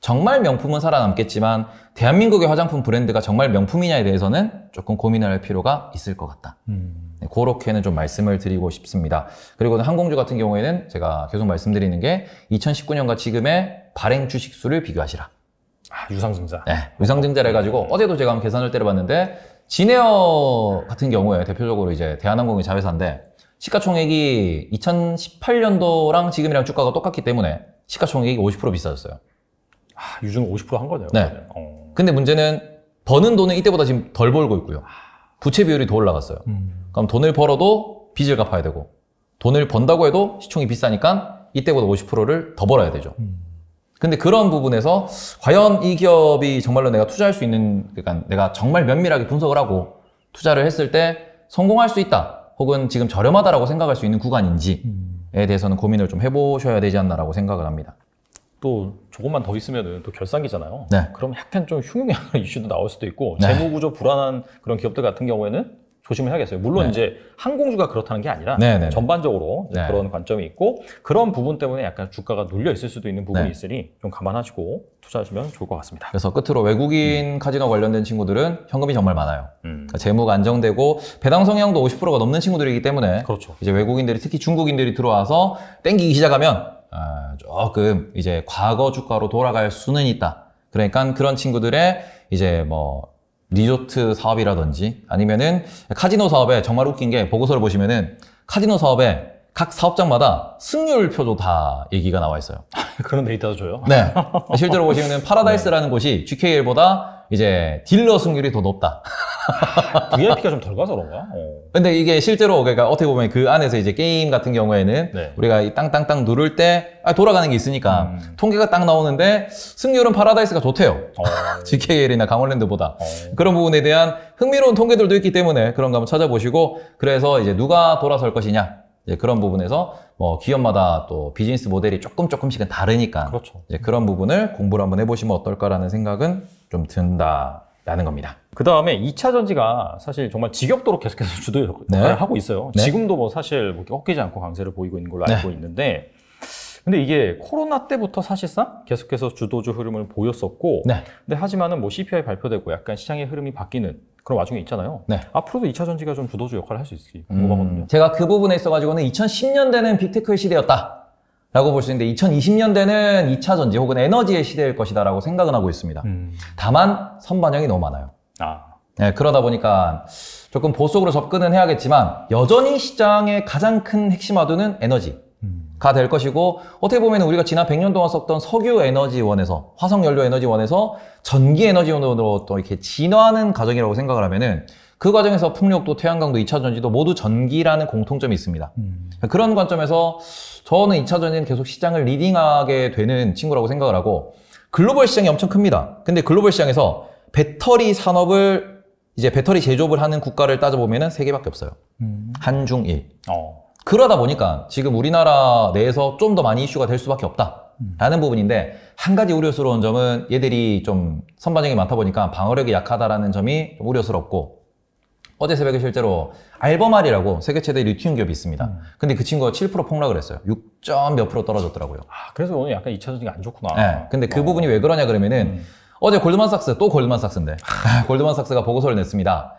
정말 명품은 살아남겠지만 대한민국의 화장품 브랜드가 정말 명품이냐에 대해서는 조금 고민할 필요가 있을 것 같다. 음. 네, 그렇게는 좀 말씀을 드리고 싶습니다. 그리고 항공주 같은 경우에는 제가 계속 말씀드리는 게 2019년과 지금의 발행 주식 수를 비교하시라. 아, 유상증자. 네, 유상증자를 해가지고 음. 어제도 제가 한번 계산을 때려봤는데 진에어 같은 경우에 대표적으로 이제 대한항공이 자회사인데 시가총액이 2018년도랑 지금이랑 주가가 똑같기 때문에 시가총액이 50% 비싸졌어요. 아, 유준 50%한 거네요. 네. 어. 근데 문제는 버는 돈은 이때보다 지금 덜 벌고 있고요. 부채 비율이 더 올라갔어요. 음. 그럼 돈을 벌어도 빚을 갚아야 되고 돈을 번다고 해도 시총이 비싸니까 이때보다 50%를 더 벌어야 되죠. 음. 근데 그런 부분에서 과연 이 기업이 정말로 내가 투자할 수 있는 그러니까 내가 정말 면밀하게 분석을 하고 투자를 했을 때 성공할 수 있다 혹은 지금 저렴하다라고 생각할 수 있는 구간인지에 음. 대해서는 고민을 좀 해보셔야 되지 않나라고 생각을 합니다. 또 조금만 더 있으면은 또 결산기잖아요. 네. 그럼 약간 좀 흉흉한 이슈도 나올 수도 있고 네. 재무 구조 불안한 그런 기업들 같은 경우에는 조심해야겠어요. 물론 네. 이제 항공주가 그렇다는 게 아니라 네네 네, 네. 전반적으로 네. 그런 관점이 있고 그런 부분 때문에 약간 주가가 눌려 있을 수도 있는 부분이 있으니 좀 감안하시고 투자하시면 좋을 것 같습니다. 그래서 끝으로 외국인 음. 카지노 관련된 친구들은 현금이 정말 많아요. 음. 그러니까 재무가 안정되고 배당 성향도 50%가 넘는 친구들이기 때문에 그렇죠. 이제 외국인들이 특히 중국인들이 들어와서 땡기기 시작하면 아, 조금 이제 과거 주가로 돌아갈 수는 있다. 그러니까 그런 친구들의 이제 뭐 리조트 사업이라든지 아니면은 카지노 사업에 정말 웃긴 게 보고서를 보시면은 카지노 사업에 각 사업장마다 승률표도 다 얘기가 나와 있어요. 그런 데이터도 줘요? 네. 실제로 보시면은 파라다이스라는 네. 곳이 GKL보다 이제 딜러 승률이 더 높다. VIP가 좀 덜 가서 그런가? 어. 근데 이게 실제로 그러니까 어떻게 보면 그 안에서 이제 게임 같은 경우에는 네. 우리가 이 땅땅땅 누를 때 아, 돌아가는 게 있으니까 음. 통계가 딱 나오는데 승률은 파라다이스가 좋대요. 어. GKL이나 강원랜드보다 어. 그런 부분에 대한 흥미로운 통계들도 있기 때문에 그런 거 한번 찾아보시고 그래서 이제 누가 돌아설 것이냐 그런 부분에서 뭐 기업마다 또 비즈니스 모델이 조금 조금씩은 다르니까 그렇죠. 그런 부분을 공부를 한번 해보시면 어떨까라는 생각은 좀 든다라는 겁니다. 그 다음에 2차 전지가 사실 정말 지겹도록 계속해서 주도 네. 역할을 네. 하고 있어요. 네. 지금도 뭐 사실 뭐 꺾이지 않고 강세를 보이고 있는 걸로 네. 알고 네. 있는데 근데 이게 코로나 때부터 사실상 계속해서 주도주 흐름을 보였었고, 네. 근데 하지만은 뭐 CPI 발표되고 약간 시장의 흐름이 바뀌는 그런 와중에 있잖아요. 네. 앞으로도 2차 전지가 좀 주도주 역할을 할 수 있을지 궁금하거든요. 음, 제가 그 부분에 있어가지고는 2010년대는 빅테크의 시대였다. 라고 볼 수 있는데 2020년대는 2차 전지 혹은 에너지의 시대일 것이다라고 생각은 하고 있습니다. 음. 다만 선반영이 너무 많아요. 아. 네, 그러다 보니까 조금 보수적으로 접근은 해야겠지만 여전히 시장의 가장 큰 핵심 화두는 에너지. 가될 것이고 어떻게 보면 우리가 지난 100년 동안 썼던 석유 에너지원에서 화석 연료 에너지원에서 전기 에너지원으로 또 이렇게 진화하는 과정이라고 생각을 하면은 그 과정에서 풍력도 태양광도 2차 전지도 모두 전기라는 공통점이 있습니다. 음. 그런 관점에서 저는 2차 전지는 계속 시장을 리딩하게 되는 친구라고 생각을 하고 글로벌 시장이 엄청 큽니다. 근데 글로벌 시장에서 배터리 산업을 이제 배터리 제조업을 하는 국가를 따져보면은 세 개밖에 없어요. 음. 한중일. 어. 그러다 보니까 지금 우리나라 내에서 좀 더 많이 이슈가 될 수밖에 없다라는 음. 부분인데 한 가지 우려스러운 점은 얘들이 좀 선반영이 많다 보니까 방어력이 약하다라는 점이 우려스럽고 어제 새벽에 실제로 알버말이라고 세계 최대 리튬 기업이 있습니다. 음. 근데 그 친구가 7% 폭락을 했어요. 6점 몇 프로 떨어졌더라고요. 아, 그래서 오늘 약간 2차 전지가 안 좋구나. 네, 근데 그 어. 부분이 왜 그러냐 그러면은 음. 어제 골드만삭스 또 골드만삭스인데 아. 골드만삭스가 보고서를 냈습니다.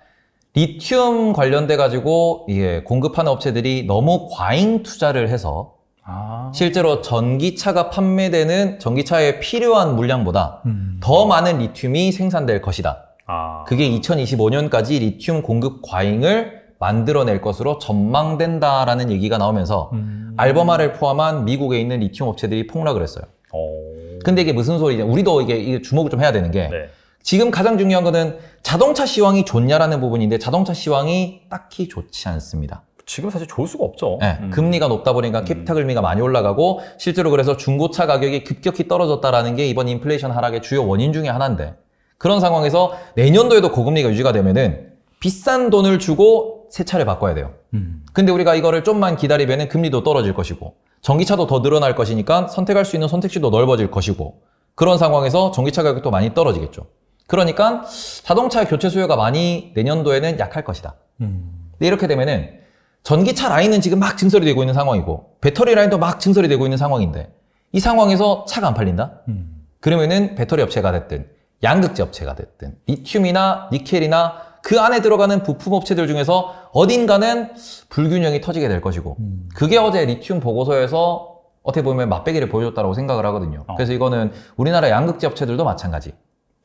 리튬 관련돼 가지고 예, 공급하는 업체들이 너무 과잉 투자를 해서 아. 실제로 전기차가 판매되는 전기차에 필요한 물량보다 음. 더 많은 리튬이 생산될 것이다. 아. 그게 2025년까지 리튬 공급 과잉을 만들어낼 것으로 전망된다라는 얘기가 나오면서 음. 알버마를 포함한 미국에 있는 리튬 업체들이 폭락을 했어요. 오. 근데 이게 무슨 소리냐? 우리도 이게, 주목을 좀 해야 되는 게 네. 지금 가장 중요한 거는 자동차 시황이 좋냐라는 부분인데 자동차 시황이 딱히 좋지 않습니다. 지금 사실 좋을 수가 없죠. 네, 음. 금리가 높다 보니까 음. 캐피탈 금리가 많이 올라가고 실제로 그래서 중고차 가격이 급격히 떨어졌다라는 게 이번 인플레이션 하락의 주요 원인 중에 하나인데 그런 상황에서 내년도에도 고금리가 유지가 되면은 비싼 돈을 주고 새 차를 바꿔야 돼요. 음. 근데 우리가 이거를 좀만 기다리면은 금리도 떨어질 것이고 전기차도 더 늘어날 것이니까 선택할 수 있는 선택지도 넓어질 것이고 그런 상황에서 전기차 가격도 많이 떨어지겠죠. 그러니까 자동차 교체 수요가 많이 내년도에는 약할 것이다. 음. 이렇게 되면은 전기차 라인은 지금 막 증설이 되고 있는 상황이고 배터리 라인도 막 증설이 되고 있는 상황인데 이 상황에서 차가 안 팔린다? 음. 그러면은 배터리 업체가 됐든 양극재 업체가 됐든 리튬이나 니켈이나 그 안에 들어가는 부품 업체들 중에서 어딘가는 불균형이 터지게 될 것이고 음. 그게 어제 리튬 보고서에서 어떻게 보면 맛배기를 보여줬다고 생각을 하거든요. 어. 그래서 이거는 우리나라 양극재 업체들도 마찬가지.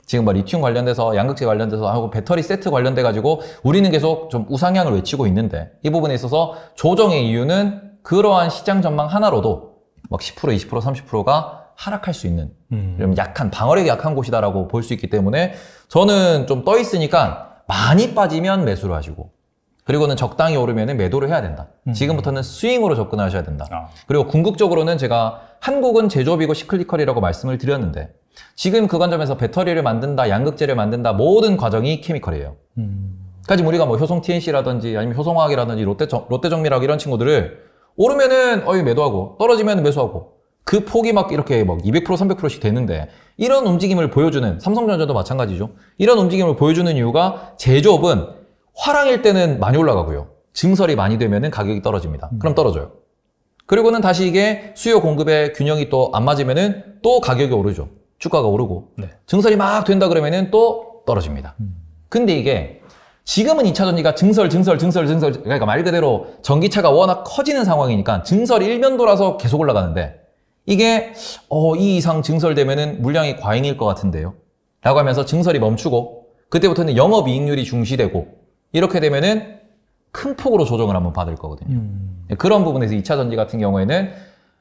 지금 뭐 리튬 관련돼서 양극재 관련돼서 하고 배터리 세트 관련돼 가지고 우리는 계속 좀 우상향을 외치고 있는데 이 부분에 있어서 조정의 이유는 그러한 시장 전망 하나로도 막 10% 20% 30%가 하락할 수 있는 음. 좀 약한 방어력이 약한 곳이다라고 볼 수 있기 때문에 저는 좀 떠 있으니까 많이 빠지면 매수를 하시고 그리고는 적당히 오르면 매도를 해야 된다. 음. 지금부터는 스윙으로 접근하셔야 된다. 아. 그리고 궁극적으로는 제가 한국은 제조업이고 시클리컬이라고 말씀을 드렸는데 지금 그 관점에서 배터리를 만든다, 양극재를 만든다 모든 과정이 케미컬이에요. 음. 그러 그러니까 우리가 뭐 효성 TNC라든지 아니면 효성화학이라든지 롯데 롯데정밀학 이런 친구들을 오르면은 어이 매도하고 떨어지면 매수하고 그 폭이 막 이렇게 막 200% 300%씩 되는데 이런 움직임을 보여주는 삼성전자도 마찬가지죠. 이런 움직임을 보여주는 이유가 제조업은 화랑일 때는 많이 올라가고요. 증설이 많이 되면은 가격이 떨어집니다. 음. 그럼 떨어져요. 그리고는 다시 이게 수요 공급의 균형이 또 안 맞으면은 또 가격이 오르죠. 주가가 오르고 네. 증설이 막 된다 그러면은 또 떨어집니다. 음. 근데 이게 지금은 2차 전지가 증설, 증설, 증설, 증설 그러니까 말 그대로 전기차가 워낙 커지는 상황이니까 증설이 일면도라서 계속 올라가는데 이게 어, 이 이상 증설되면은 물량이 과잉일 것 같은데요. 라고 하면서 증설이 멈추고 그때부터는 영업이익률이 중시되고 이렇게 되면은 큰 폭으로 조정을 한번 받을 거거든요. 음. 그런 부분에서 2차 전지 같은 경우에는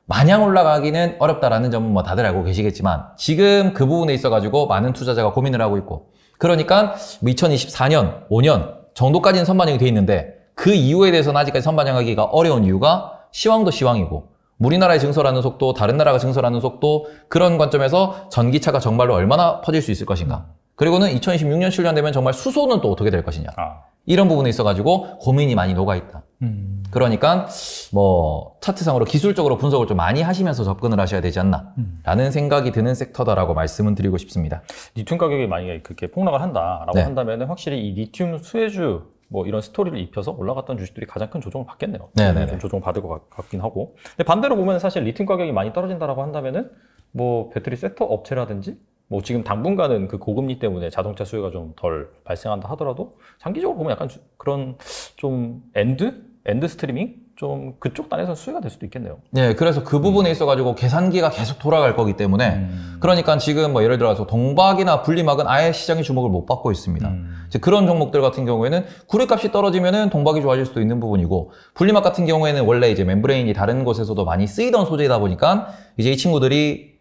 마냥 올라가기는 어렵다라는 점은 뭐 다들 알고 계시겠지만 지금 그 부분에 있어가지고 많은 투자자가 고민을 하고 있고 그러니까 2024년, 5년 정도까지는 선반영이 돼 있는데 그 이후에 대해서는 아직까지 선반영하기가 어려운 이유가 시황도 시황이고 우리나라의 증설하는 속도, 다른 나라가 증설하는 속도 그런 관점에서 전기차가 정말로 얼마나 퍼질 수 있을 것인가 그리고는 2026년, 7년 되면 정말 수소는 또 어떻게 될 것이냐 아. 이런 부분에 있어가지고 고민이 많이 녹아있다. 음. 그러니까 뭐 차트상으로 기술적으로 분석을 좀 많이 하시면서 접근을 하셔야 되지 않나라는 음. 생각이 드는 섹터다라고 말씀은 드리고 싶습니다. 리튬 가격이 만약에 그렇게 폭락을 한다라고 네. 한다면 확실히 이 리튬 수혜주 뭐 이런 스토리를 입혀서 올라갔던 주식들이 가장 큰 조정을 받겠네요. 네네좀 네. 조정 을 받을 것 같, 긴 하고. 근데 반대로 보면 사실 리튬 가격이 많이 떨어진다라고 한다면은 뭐 배터리 섹터 업체라든지 뭐 지금 당분간은 그 고금리 때문에 자동차 수요가 좀 덜 발생한다 하더라도 장기적으로 보면 약간 그런 좀 엔드 엔드 스트리밍 좀 그쪽 단에서 수요가될 수도 있겠네요. 네, 그래서 그 부분에 음. 있어가지고 계산기가 계속 돌아갈 거기 때문에 음. 그러니까 지금 뭐 예를 들어서 동박이나 분리막은 아예 시장의 주목을 못 받고 있습니다. 음. 이제 그런 종목들 같은 경우에는 구리값이 떨어지면은 동박이 좋아질 수도 있는 부분이고 분리막 같은 경우에는 원래 이제 멤브레인이 다른 곳에서도 많이 쓰이던 소재이다 보니까 이제 이 친구들이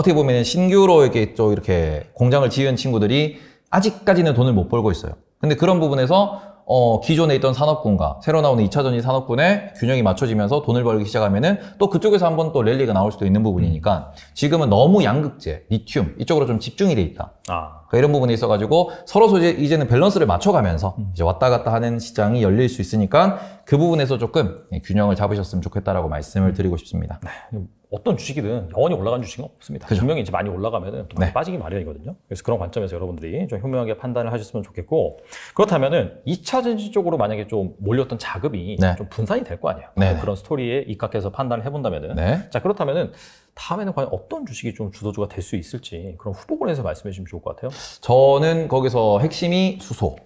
어떻게 보면 신규로 이렇게 또 이렇게 공장을 지은 친구들이 아직까지는 돈을 못 벌고 있어요. 근데 그런 부분에서 어, 기존에 있던 산업군과 새로 나오는 2차 전지 산업군의 균형이 맞춰지면서 돈을 벌기 시작하면은 또 그쪽에서 한번 또 랠리가 나올 수도 있는 부분이니까 지금은 너무 양극재, 리튬 이쪽으로 좀 집중이 돼 있다. 아. 그러니까 이런 부분에 있어가지고 서로 이제 이제는 밸런스를 맞춰가면서 음. 이제 왔다 갔다 하는 시장이 열릴 수 있으니까 그 부분에서 조금 균형을 잡으셨으면 좋겠다라고 말씀을 드리고 싶습니다. 네. 어떤 주식이든 영원히 올라간 주식은 없습니다. 그죠. 분명히 이제 많이 올라가면 또 많이 네. 빠지기 마련이거든요. 그래서 그런 관점에서 여러분들이 좀 현명하게 판단을 하셨으면 좋겠고 그렇다면은 2차 전지 쪽으로 만약에 좀 몰렸던 자금이 네. 좀 분산이 될 거 아니에요. 네, 네. 그런 스토리에 입각해서 판단을 해본다면은 네. 자 그렇다면은 다음에는 과연 어떤 주식이 좀 주도주가 될 수 있을지 그런 후보군에서 말씀해 주시면 좋을 것 같아요. 저는 거기서 핵심이 수소.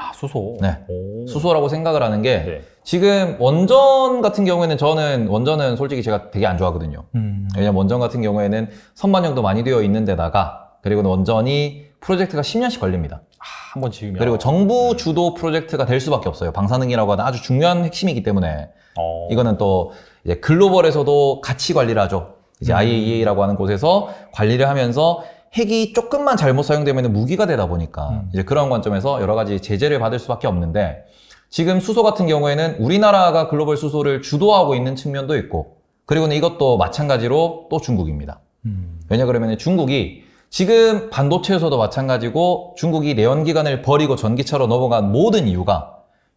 아, 수소. 네. 오. 수소라고 생각을 하는 게 네. 지금 원전 같은 경우에는 저는 원전은 솔직히 제가 되게 안 좋아하거든요. 음. 왜냐면 원전 같은 경우에는 선반영도 많이 되어 있는데다가 그리고 원전이 프로젝트가 10년씩 걸립니다. 아, 한번 지으면. 그리고 정부 음. 주도 프로젝트가 될 수밖에 없어요. 방사능이라고 하는 아주 중요한 핵심이기 때문에 오. 어. 이거는 또 이제 글로벌에서도 같이 관리를 하죠. 이제 음. IAEA라고 하는 곳에서 관리를 하면서 핵이 조금만 잘못 사용되면 무기가 되다 보니까 음. 이제 그런 관점에서 여러 가지 제재를 받을 수밖에 없는데 지금 수소 같은 경우에는 우리나라가 글로벌 수소를 주도하고 있는 측면도 있고 그리고는 이것도 마찬가지로 또 중국입니다. 음. 왜냐 그러면 중국이 지금 반도체에서도 마찬가지고 중국이 내연기관을 버리고 전기차로 넘어간 모든 이유가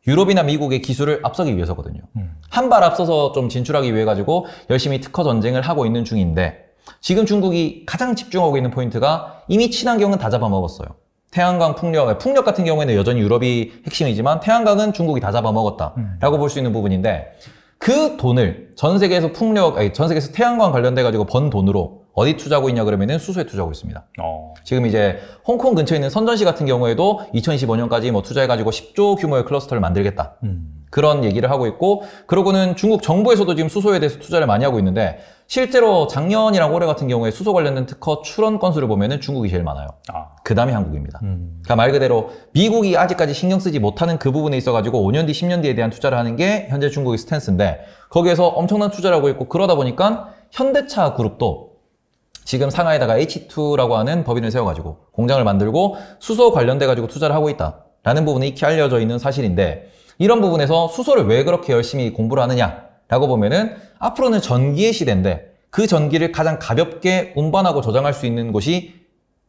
유럽이나 미국의 기술을 앞서기 위해서거든요. 음. 한발 앞서서 좀 진출하기 위해 가지고 열심히 특허 전쟁을 하고 있는 중인데 지금 중국이 가장 집중하고 있는 포인트가 이미 친환경은 다 잡아먹었어요. 태양광 풍력, 풍력 같은 경우에는 여전히 유럽이 핵심이지만 태양광은 중국이 다 잡아먹었다라고 음. 볼수 있는 부분인데 그 돈을 전 세계에서 풍력, 아니, 전 세계에서 태양광 관련돼 가지고 번 돈으로 어디 투자하고 있냐 그러면은 수소에 투자하고 있습니다. 어. 지금 이제 홍콩 근처에 있는 선전시 같은 경우에도 2025년까지 뭐 투자해 가지고 10조 규모의 클러스터를 만들겠다. 음. 그런 얘기를 하고 있고 그러고는 중국 정부에서도 지금 수소에 대해서 투자를 많이 하고 있는데 실제로 작년이랑 올해 같은 경우에 수소 관련된 특허 출원 건수를 보면은 중국이 제일 많아요. 아. 그 다음에 한국입니다. 음. 그러니까 말 그대로 미국이 아직까지 신경 쓰지 못하는 그 부분에 있어가지고 5년 뒤, 10년 뒤에 대한 투자를 하는 게 현재 중국의 스탠스인데 거기에서 엄청난 투자를 하고 있고 그러다 보니까 현대차 그룹도 지금 상하이에다가 H2라고 하는 법인을 세워가지고 공장을 만들고 수소 관련돼가지고 투자를 하고 있다. 라는 부분이 익히 알려져 있는 사실인데 이런 부분에서 수소를 왜 그렇게 열심히 공부를 하느냐 라고 보면은 앞으로는 전기의 시대인데 그 전기를 가장 가볍게 운반하고 저장할 수 있는 곳이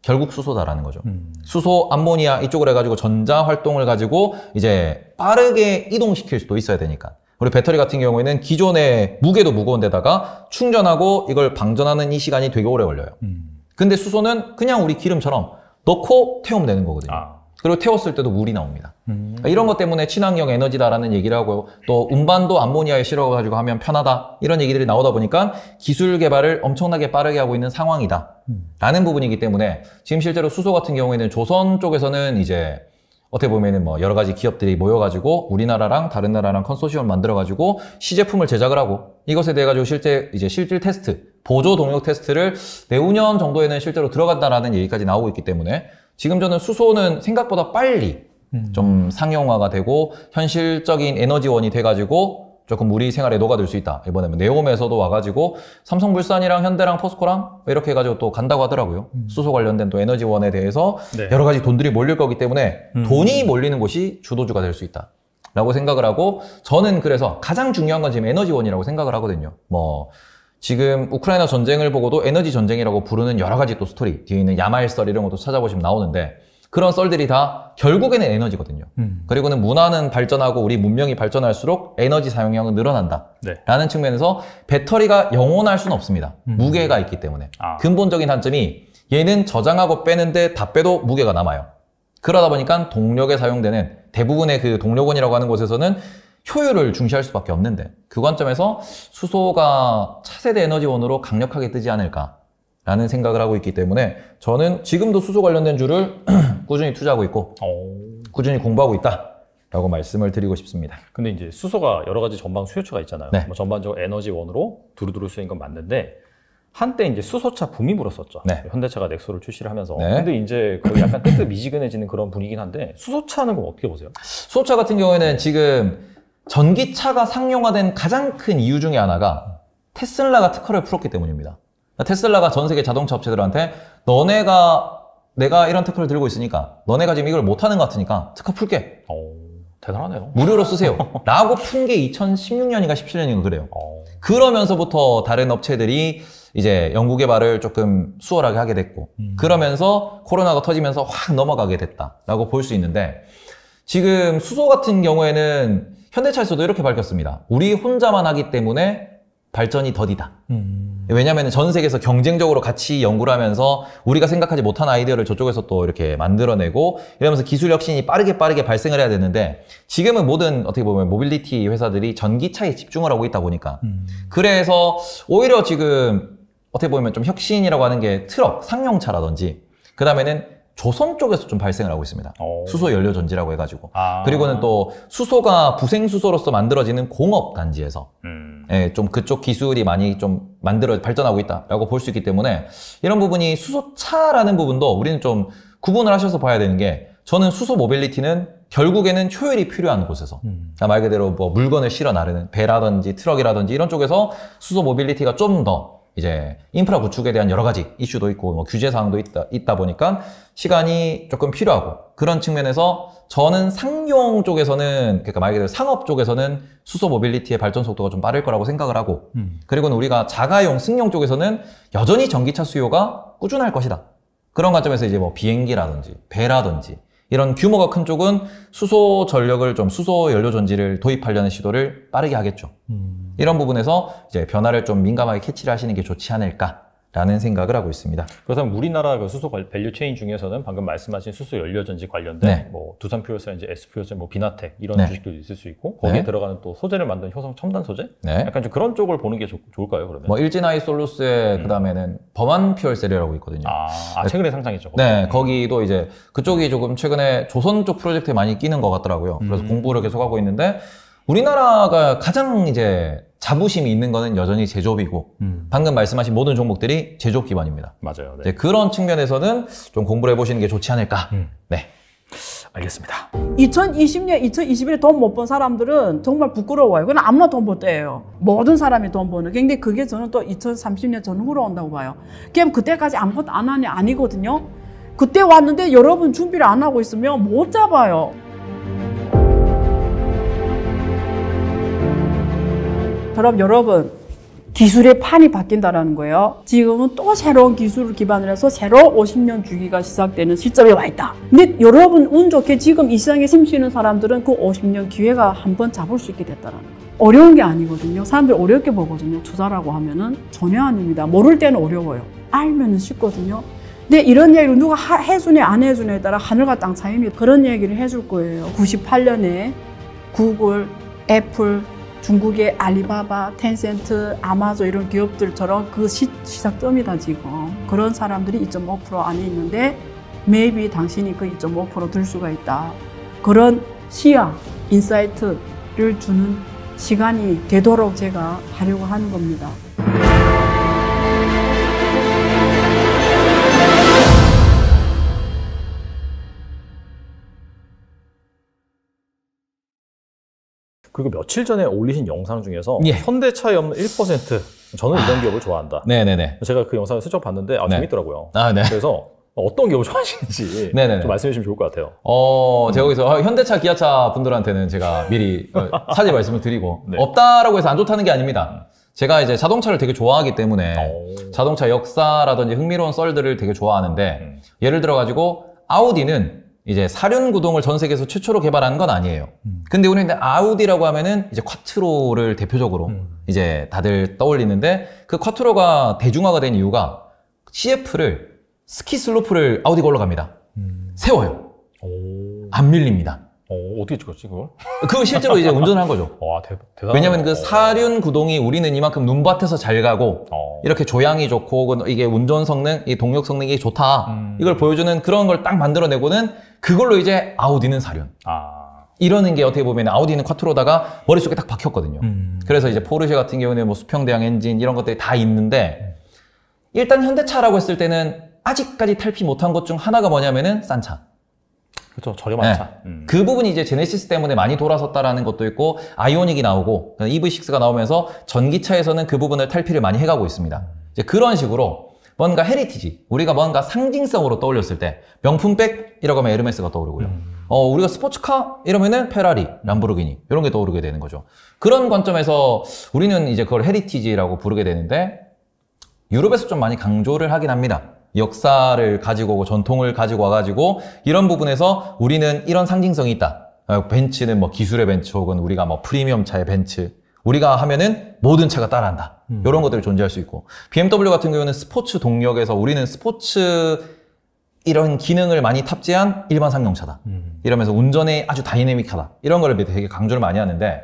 결국 수소다라는 거죠. 음. 수소, 암모니아 이쪽으로 해가지고 전자 활동을 가지고 이제 빠르게 이동시킬 수도 있어야 되니까. 우리 배터리 같은 경우에는 기존의 무게도 무거운 데다가 충전하고 이걸 방전하는 이 시간이 되게 오래 걸려요. 음. 근데 수소는 그냥 우리 기름처럼 넣고 태우면 되는 거거든요. 아. 그리고 태웠을 때도 물이 나옵니다. 음. 그러니까 이런 것 때문에 친환경 에너지다라는 얘기를 하고 또 운반도 암모니아에 실어가지고 하면 편하다 이런 얘기들이 나오다 보니까 기술 개발을 엄청나게 빠르게 하고 있는 상황이다 음. 라는 부분이기 때문에 지금 실제로 수소 같은 경우에는 조선 쪽에서는 이제 어떻게 보면은 뭐 여러 가지 기업들이 모여가지고 우리나라랑 다른 나라랑 컨소시엄 만들어가지고 시제품을 제작을 하고 이것에 대해 가지고 실제 이제 실질 테스트 보조 동력 테스트를 내후년 정도에는 실제로 들어간다라는 얘기까지 나오고 있기 때문에 지금 저는 수소는 생각보다 빨리 음. 좀 상용화가 되고 현실적인 에너지원이 돼가지고 조금 우리 생활에 녹아들 수 있다. 이번에 네옴에서도 와가지고 삼성물산이랑 현대랑 포스코랑 이렇게 해가지고 또 간다고 하더라고요. 음. 수소 관련된 또 에너지원에 대해서 네. 여러 가지 돈들이 몰릴 거기 때문에 음. 돈이 몰리는 곳이 주도주가 될 수 있다. 라고 생각을 하고 저는 그래서 가장 중요한 건 지금 에너지원이라고 생각을 하거든요. 뭐 지금 우크라이나 전쟁을 보고도 에너지 전쟁이라고 부르는 여러 가지 또 스토리 뒤에 있는 야말 마썰 이런 것도 찾아보시면 나오는데 그런 썰들이 다 결국에는 에너지거든요. 음. 그리고는 문화는 발전하고 우리 문명이 발전할수록 에너지 사용량은 늘어난다. 네. 라는 측면에서 배터리가 영원할 수는 없습니다. 음. 무게가 있기 때문에. 아. 근본적인 단점이 얘는 저장하고 빼는데 다 빼도 무게가 남아요. 그러다 보니까 동력에 사용되는 대부분의 그 동력원이라고 하는 곳에서는 효율을 중시할 수밖에 없는데 그 관점에서 수소가 차세대 에너지원으로 강력하게 뜨지 않을까라는 생각을 하고 있기 때문에 저는 지금도 수소 관련된 줄을 꾸준히 투자하고 있고 오. 꾸준히 공부하고 있다. 라고 말씀을 드리고 싶습니다. 근데 이제 수소가 여러 가지 전방 수요처가 있잖아요. 네. 뭐 전반적으로 에너지원으로 두루두루 쓰인 건 맞는데 한때 이제 수소차 붐이 불었었죠. 네. 현대차가 넥소를 출시를 하면서. 네. 근데 이제 거의 약간 뜨뜻미지근해지는 그런 분위기긴 한데 수소차는 그럼 어떻게 보세요? 수소차 같은 경우에는 지금 전기차가 상용화된 가장 큰 이유 중에 하나가 테슬라가 특허를 풀었기 때문입니다. 그러니까 테슬라가 전 세계 자동차 업체들한테 너네가 내가 이런 특허를 들고 있으니까 너네가 지금 이걸 못하는 것 같으니까 특허 풀게. 오, 어, 대단하네요. 무료로 쓰세요. 라고 푼 게 2016년인가 17년인가 그래요. 오. 어. 그러면서부터 다른 업체들이 이제 연구 개발을 조금 수월하게 하게 됐고 음. 그러면서 코로나가 터지면서 확 넘어가게 됐다라고 볼 수 있는데 지금 수소 같은 경우에는 현대차에서도 이렇게 밝혔습니다. 우리 혼자만 하기 때문에 발전이 더디다. 음. 왜냐하면 전 세계에서 경쟁적으로 같이 연구를 하면서 우리가 생각하지 못한 아이디어를 저쪽에서 또 이렇게 만들어내고 이러면서 기술 혁신이 빠르게 빠르게 발생을 해야 되는데 지금은 모든 어떻게 보면 모빌리티 회사들이 전기차에 집중을 하고 있다 보니까 음. 그래서 오히려 지금 어떻게 보면 좀 혁신이라고 하는 게 트럭, 상용차라든지 그 다음에는 조선 쪽에서 좀 발생을 하고 있습니다. 오. 수소 연료 전지라고 해가지고 아. 그리고는 또 수소가 부생 수소로서 만들어지는 공업 단지에서 음. 예, 좀 그쪽 기술이 많이 좀 만들어 발전하고 있다라고 볼 수 있기 때문에 이런 부분이 수소차라는 부분도 우리는 좀 구분을 하셔서 봐야 되는 게 저는 수소 모빌리티는 결국에는 효율이 필요한 곳에서 음. 아, 말 그대로 뭐 물건을 실어 나르는 배라든지 트럭이라든지 이런 쪽에서 수소 모빌리티가 좀더 이제 인프라 구축에 대한 여러 가지 이슈도 있고 뭐 규제 사항도 있다, 있다 보니까 시간이 조금 필요하고 그런 측면에서 저는 상용 쪽에서는 그러니까 말 그대로 상업 쪽에서는 수소 모빌리티의 발전 속도가 좀 빠를 거라고 생각을 하고 음. 그리고는 우리가 자가용 승용 쪽에서는 여전히 전기차 수요가 꾸준할 것이다 그런 관점에서 이제 뭐 비행기라든지 배라든지 이런 규모가 큰 쪽은 수소 전력을 좀 수소 연료 전지를 도입하려는 시도를 빠르게 하겠죠. 음. 이런 부분에서 이제 변화를 좀 민감하게 캐치를 하시는 게 좋지 않을까 라는 생각을 하고 있습니다. 그렇다면 우리나라 그 수소 밸류체인 중에서는 방금 말씀하신 수소 연료전지 관련된 네. 뭐 두산퓨얼셀, 이제 에스퓨얼셀, 뭐 비나텍 이런 네. 주식도 있을 수 있고 거기에 네. 들어가는 또 소재를 만든 효성 첨단 소재? 네. 약간 좀 그런 쪽을 보는 게 좋, 을까요 그러면? 뭐 일진아이 솔루스에 음. 그다음에는 범한퓨얼셀이라고 있거든요. 아, 아 최근에 상장했죠. 네, 음. 거기도 이제 그쪽이 조금 최근에 조선 쪽 프로젝트에 많이 끼는 것 같더라고요. 그래서 음. 공부를 계속하고 있는데 우리나라가 가장 이제 자부심이 있는 거는 여전히 제조업이고 음. 방금 말씀하신 모든 종목들이 제조업 기반입니다. 맞아요. 네. 그런 측면에서는 좀 공부를 해보시는 게 좋지 않을까. 음. 네. 알겠습니다. 2020년, 2021에 돈 못 번 사람들은 정말 부끄러워요. 그건 아무나 돈벌 때예요. 모든 사람이 돈 버는. 근데 그게 저는 또 2030년 전후로 온다고 봐요. 그럼 그때까지 아무것도 안하니 아니거든요. 그때 왔는데 여러분 준비를 안 하고 있으면 못 잡아요. 그럼 여러분 기술의 판이 바뀐다라는 거예요. 지금은 또 새로운 기술을 기반으로 해서 새로 50년 주기가 시작되는 시점에 와 있다. 근데 여러분 운 좋게 지금 이세상에 심취는 사람들은 그 50년 기회가 한 번 잡을 수 있게 됐다라는 거예요. 어려운 게 아니거든요. 사람들이 어렵게 보거든요. 투자라고 하면은 전혀 아닙니다. 모를 때는 어려워요. 알면은 쉽거든요. 근데 이런 얘기를 누가 해주네 안 해주네에 따라 하늘과 땅 차이입니다. 그런 얘기를 해줄 거예요. 98년에 구글, 애플, 중국의 알리바바, 텐센트, 아마존 이런 기업들처럼 그 시, 시작점이다 지금. 그런 사람들이 2.5% 안에 있는데 maybe 당신이 그 2.5%들 수가 있다. 그런 시야, 인사이트를 주는 시간이 되도록 제가 하려고 하는 겁니다. 그리고 며칠 전에 올리신 영상 중에서 예. 현대차에 없는 1% 저는 이런 아. 기업을 좋아한다. 네네네. 제가 그 영상을 슬쩍 봤는데 아, 네. 재밌더라고요. 아, 네. 그래서 어떤 기업을 좋아하시는지 네네네. 좀 말씀해 주시면 좋을 것 같아요. 어, 제가 여기서 아, 현대차, 기아차 분들한테는 제가 미리 어, 사죄 말씀을 드리고 네. 없다라고 해서 안 좋다는 게 아닙니다. 제가 이제 자동차를 되게 좋아하기 때문에 오. 어. 자동차 역사라든지 흥미로운 썰들을 되게 좋아하는데 음. 예를 들어 가지고 아우디는 이제 사륜 구동을 전 세계에서 최초로 개발한 건 아니에요. 음. 근데 우리는 아우디라고 하면은 이제 쿼트로를 대표적으로 음. 이제 다들 떠올리는데 그 쿼트로가 대중화가 된 이유가 CF를 스키 슬로프를 아우디가 올라갑니다. 음. 세워요. 오. 안 밀립니다. 어, 떻게 찍었지 그걸? 그 실제로 이제 운전한 거죠. 와 대, 대단. 왜냐하면 그 사륜 구동이 우리는 이만큼 눈밭에서 잘 가고 어. 이렇게 조향이 좋고 이게 운전 성능, 이 동력 성능이 좋다 음. 이걸 보여주는 그런 걸 딱 만들어내고는 그걸로 이제 아우디는 사륜. 아. 이러는 게 어떻게 보면 아우디는 쿼트로다가 머릿속에 딱 박혔거든요. 음. 그래서 이제 포르쉐 같은 경우는 뭐 수평 대향 엔진 이런 것들이 다 있는데 음. 일단 현대차라고 했을 때는 아직까지 탈피 못한 것 중 하나가 뭐냐면은 싼 차. 그렇죠. 저렴한 차. 네. 음. 그 부분이 이제 제네시스 때문에 많이 돌아섰다라는 것도 있고 아이오닉이 나오고 EV6가 나오면서 전기차에서는 그 부분을 탈피를 많이 해가고 있습니다. 이제 그런 식으로 뭔가 헤리티지, 우리가 뭔가 상징성으로 떠올렸을 때 명품백 이라고하면 에르메스가 떠오르고요. 음. 어, 우리가 스포츠카 이러면은 페라리, 람보르기니 이런 게 떠오르게 되는 거죠. 그런 관점에서 우리는 이제 그걸 헤리티지라고 부르게 되는데 유럽에서 좀 많이 강조를 하긴 합니다. 역사를 가지고 오고 전통을 가지고 와가지고 이런 부분에서 우리는 이런 상징성이 있다. 어, 벤츠는 뭐 기술의 벤츠 혹은 우리가 뭐 프리미엄 차의 벤츠 우리가 하면은 모든 차가 따라한다. 음. 이런 것들을 존재할 수 있고 BMW 같은 경우는 스포츠 동력에서 우리는 스포츠 이런 기능을 많이 탑재한 일반 상용차다. 음. 이러면서 운전에 아주 다이내믹하다. 이런 거를 되게 강조를 많이 하는데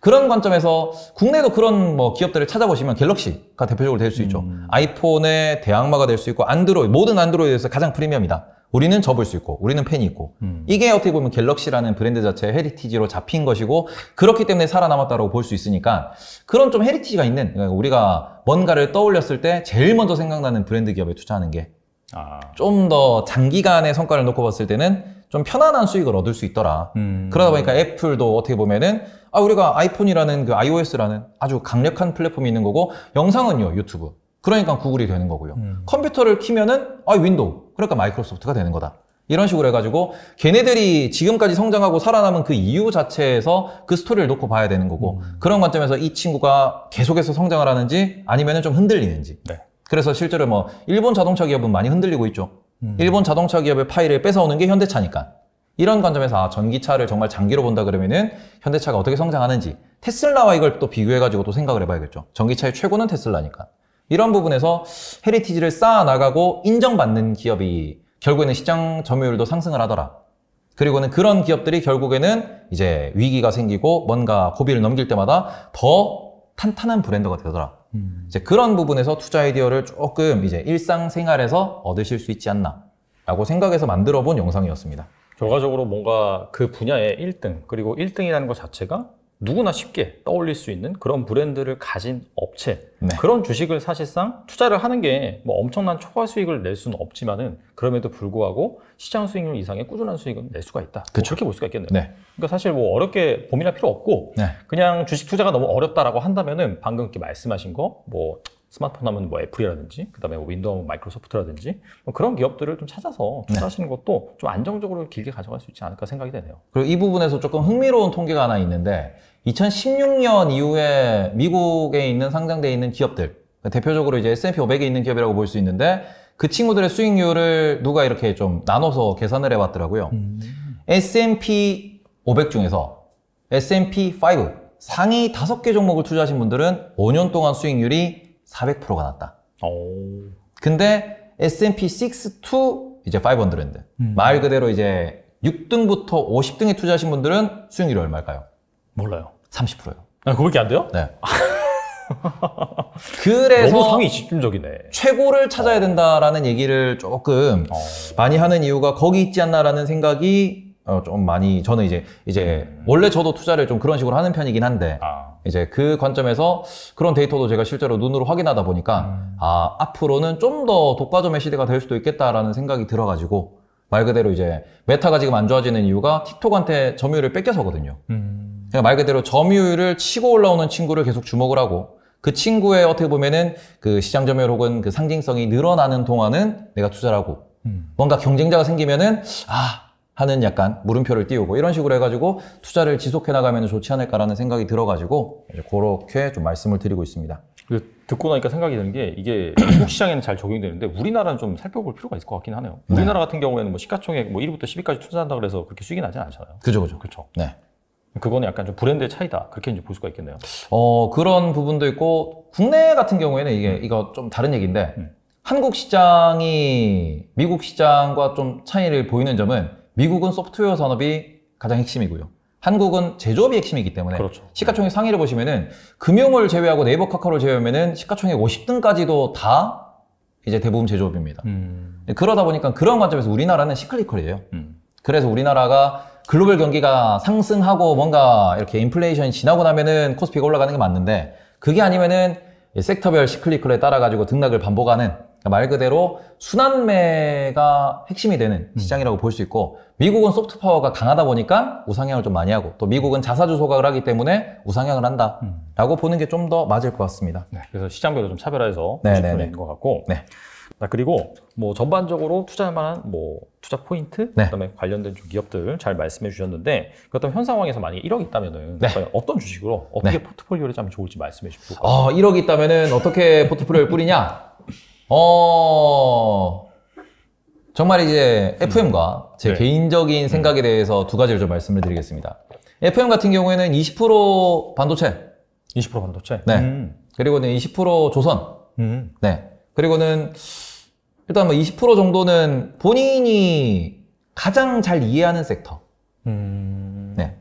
그런 관점에서 국내도 그런 뭐 기업들을 찾아보시면 갤럭시가 대표적으로 될 수 있죠. 음. 아이폰의 대항마가 될 수 있고 안드로이 모든 안드로이드에서 가장 프리미엄이다. 우리는 접을 수 있고 우리는 팬이 있고 음. 이게 어떻게 보면 갤럭시라는 브랜드 자체의 헤리티지로 잡힌 것이고 그렇기 때문에 살아남았다고 볼 수 있으니까 그런 좀 헤리티지가 있는 그러니까 우리가 뭔가를 떠올렸을 때 제일 먼저 생각나는 브랜드 기업에 투자하는 게 좀더 아. 장기간의 성과를 놓고 봤을 때는 좀 편안한 수익을 얻을 수 있더라. 음. 그러다 보니까 애플도 어떻게 보면은 아 우리가 아이폰이라는 그 iOS라는 아주 강력한 플랫폼이 있는 거고 영상은요 유튜브. 그러니까 구글이 되는 거고요. 음. 컴퓨터를 키면은 아 윈도우. 그러니까 마이크로소프트가 되는 거다. 이런 식으로 해가지고 걔네들이 지금까지 성장하고 살아남은 그 이유 자체에서 그 스토리를 놓고 봐야 되는 거고 음. 그런 관점에서 이 친구가 계속해서 성장을 하는지 아니면은 좀 흔들리는지. 네. 그래서 실제로 뭐 일본 자동차 기업은 많이 흔들리고 있죠. 음. 일본 자동차 기업의 파일을 뺏어오는 게 현대차니까. 이런 관점에서 아, 전기차를 정말 장기로 본다 그러면은 현대차가 어떻게 성장하는지 테슬라와 이걸 또 비교해가지고 또 생각을 해봐야겠죠. 전기차의 최고는 테슬라니까. 이런 부분에서 헤리티지를 쌓아 나가고 인정받는 기업이 결국에는 시장 점유율도 상승을 하더라. 그리고는 그런 기업들이 결국에는 이제 위기가 생기고 뭔가 고비를 넘길 때마다 더 탄탄한 브랜드가 되더라. 음. 이제 그런 부분에서 투자 아이디어를 조금 이제 일상생활에서 얻으실 수 있지 않나라고 생각해서 만들어 본 영상이었습니다. 결과적으로 뭔가 그 분야의 1등, 그리고 1등이라는 것 자체가 누구나 쉽게 떠올릴 수 있는 그런 브랜드를 가진 업체 네. 그런 주식을 사실상 투자를 하는 게 뭐 엄청난 초과 수익을 낼 수는 없지만은 그럼에도 불구하고 시장 수익률 이상의 꾸준한 수익은 낼 수가 있다 뭐 그쵸. 뭐 그렇게 볼 수가 있겠네요 네. 그러니까 사실 뭐 어렵게 고민할 필요 없고 네. 그냥 주식 투자가 너무 어렵다라고 한다면은 방금 이렇게 말씀하신 거 뭐 스마트폰 하면 뭐 애플이라든지 그다음에 뭐 윈도우 마이크로소프트라든지 뭐 그런 기업들을 좀 찾아서 네. 투자하시는 네. 것도 좀 안정적으로 길게 가져갈 수 있지 않을까 생각이 되네요. 그리고 이 부분에서 조금 흥미로운 통계가 하나 있는데 2016년 이후에 미국에 있는 상장되어 있는 기업들 그러니까 대표적으로 이제 S&P 500에 있는 기업이라고 볼 수 있는데 그 친구들의 수익률을 누가 이렇게 좀 나눠서 계산을 해봤더라고요. 음. S&P 500 중에서 S&P 5 상위 5개 종목을 투자하신 분들은 5년 동안 수익률이 400%가 났다. 오. 근데 S&P 6 to 이제 500. 음. 말 그대로 이제 6등부터 50등에 투자하신 분들은 수익률이 얼마일까요? 몰라요. 30%요. 아, 그밖에 안 돼요? 네. 그래서 너무 상위 집중적이네. 최고를 찾아야 어. 된다라는 얘기를 조금 어. 많이 하는 이유가 거기 있지 않나라는 생각이 어, 좀 많이 저는 이제 이제 음. 원래 저도 투자를 좀 그런 식으로 하는 편이긴 한데 아. 이제 그 관점에서 그런 데이터도 제가 실제로 눈으로 확인하다 보니까 음. 아 앞으로는 좀 더 독과점의 시대가 될 수도 있겠다라는 생각이 들어가지고 말 그대로 이제 메타가 지금 안 좋아지는 이유가 틱톡한테 점유율을 뺏겨서거든요. 음. 그냥 그러니까 말 그대로 점유율을 치고 올라오는 친구를 계속 주목을 하고 그 친구의 어떻게 보면은 그 시장 점유율 혹은 그 상징성이 늘어나는 동안은 내가 투자를 하고 음. 뭔가 경쟁자가 생기면은 아 하는 약간 물음표를 띄우고 이런 식으로 해가지고 투자를 지속해 나가면 좋지 않을까라는 생각이 들어가지고 이제 그렇게 좀 말씀을 드리고 있습니다. 듣고 나니까 생각이 드는 게 이게 한국 시장에는 잘 적용되는데 우리나라는 좀 살펴볼 필요가 있을 것 같긴 하네요. 우리나라 네. 같은 경우에는 뭐 시가총액 뭐 1위부터 10위까지 투자한다 고해서 그렇게 수익이 나진 않잖아요. 그죠, 그죠, 그죠 네. 그거는 약간 좀 브랜드의 차이다 그렇게 이제 볼 수가 있겠네요. 어 그런 부분도 있고 국내 같은 경우에는 이게 음. 이거 좀 다른 얘기인데 음. 한국 시장이 미국 시장과 좀 차이를 보이는 점은 미국은 소프트웨어 산업이 가장 핵심이고요. 한국은 제조업이 핵심이기 때문에 그렇죠. 시가총액 상위를 보시면은 금융을 제외하고 네이버 카카오를 제외하면은 시가총액 50등까지도 다 이제 대부분 제조업입니다. 음. 그러다 보니까 그런 관점에서 우리나라는 시클리컬이에요. 음. 그래서 우리나라가 글로벌 경기가 상승하고 뭔가 이렇게 인플레이션이 지나고 나면은 코스피가 올라가는 게 맞는데 그게 아니면은 섹터별 시클리컬에 따라 가지고 등락을 반복하는 그러니까 말 그대로 순환매가 핵심이 되는 음. 시장이라고 음. 볼수 있고 미국은 소프트 파워가 강하다 보니까 우상향을 좀 많이 하고 또 미국은 자사주 소각을 하기 때문에 우상향을 한다라고 음. 보는 게 좀 더 맞을 것 같습니다. 네. 그래서 시장별로 좀 차별화해서 네, 보실 네, 네, 것 같고 네. 그리고 뭐 전반적으로 투자할 만한 뭐 투자 포인트 네. 그다음에 관련된 좀 기업들 잘 말씀해 주셨는데 그렇다면 현 상황에서 만약에 1억 있다면은 네. 어떤 주식으로 어떻게 네. 포트폴리오를 짜면 좋을지 말씀해 주시고 어, 1억 있다면은 어떻게 포트폴리오를 뿌리냐? 어 정말 이제 FM과 제 네. 개인적인 생각에 대해서 두 가지를 좀 말씀을 드리겠습니다. FM 같은 경우에는 20% 반도체 20% 반도체 네 음. 그리고는 20% 조선 음. 네 그리고는 일단 뭐 20% 정도는 본인이 가장 잘 이해하는 섹터. 음... 네.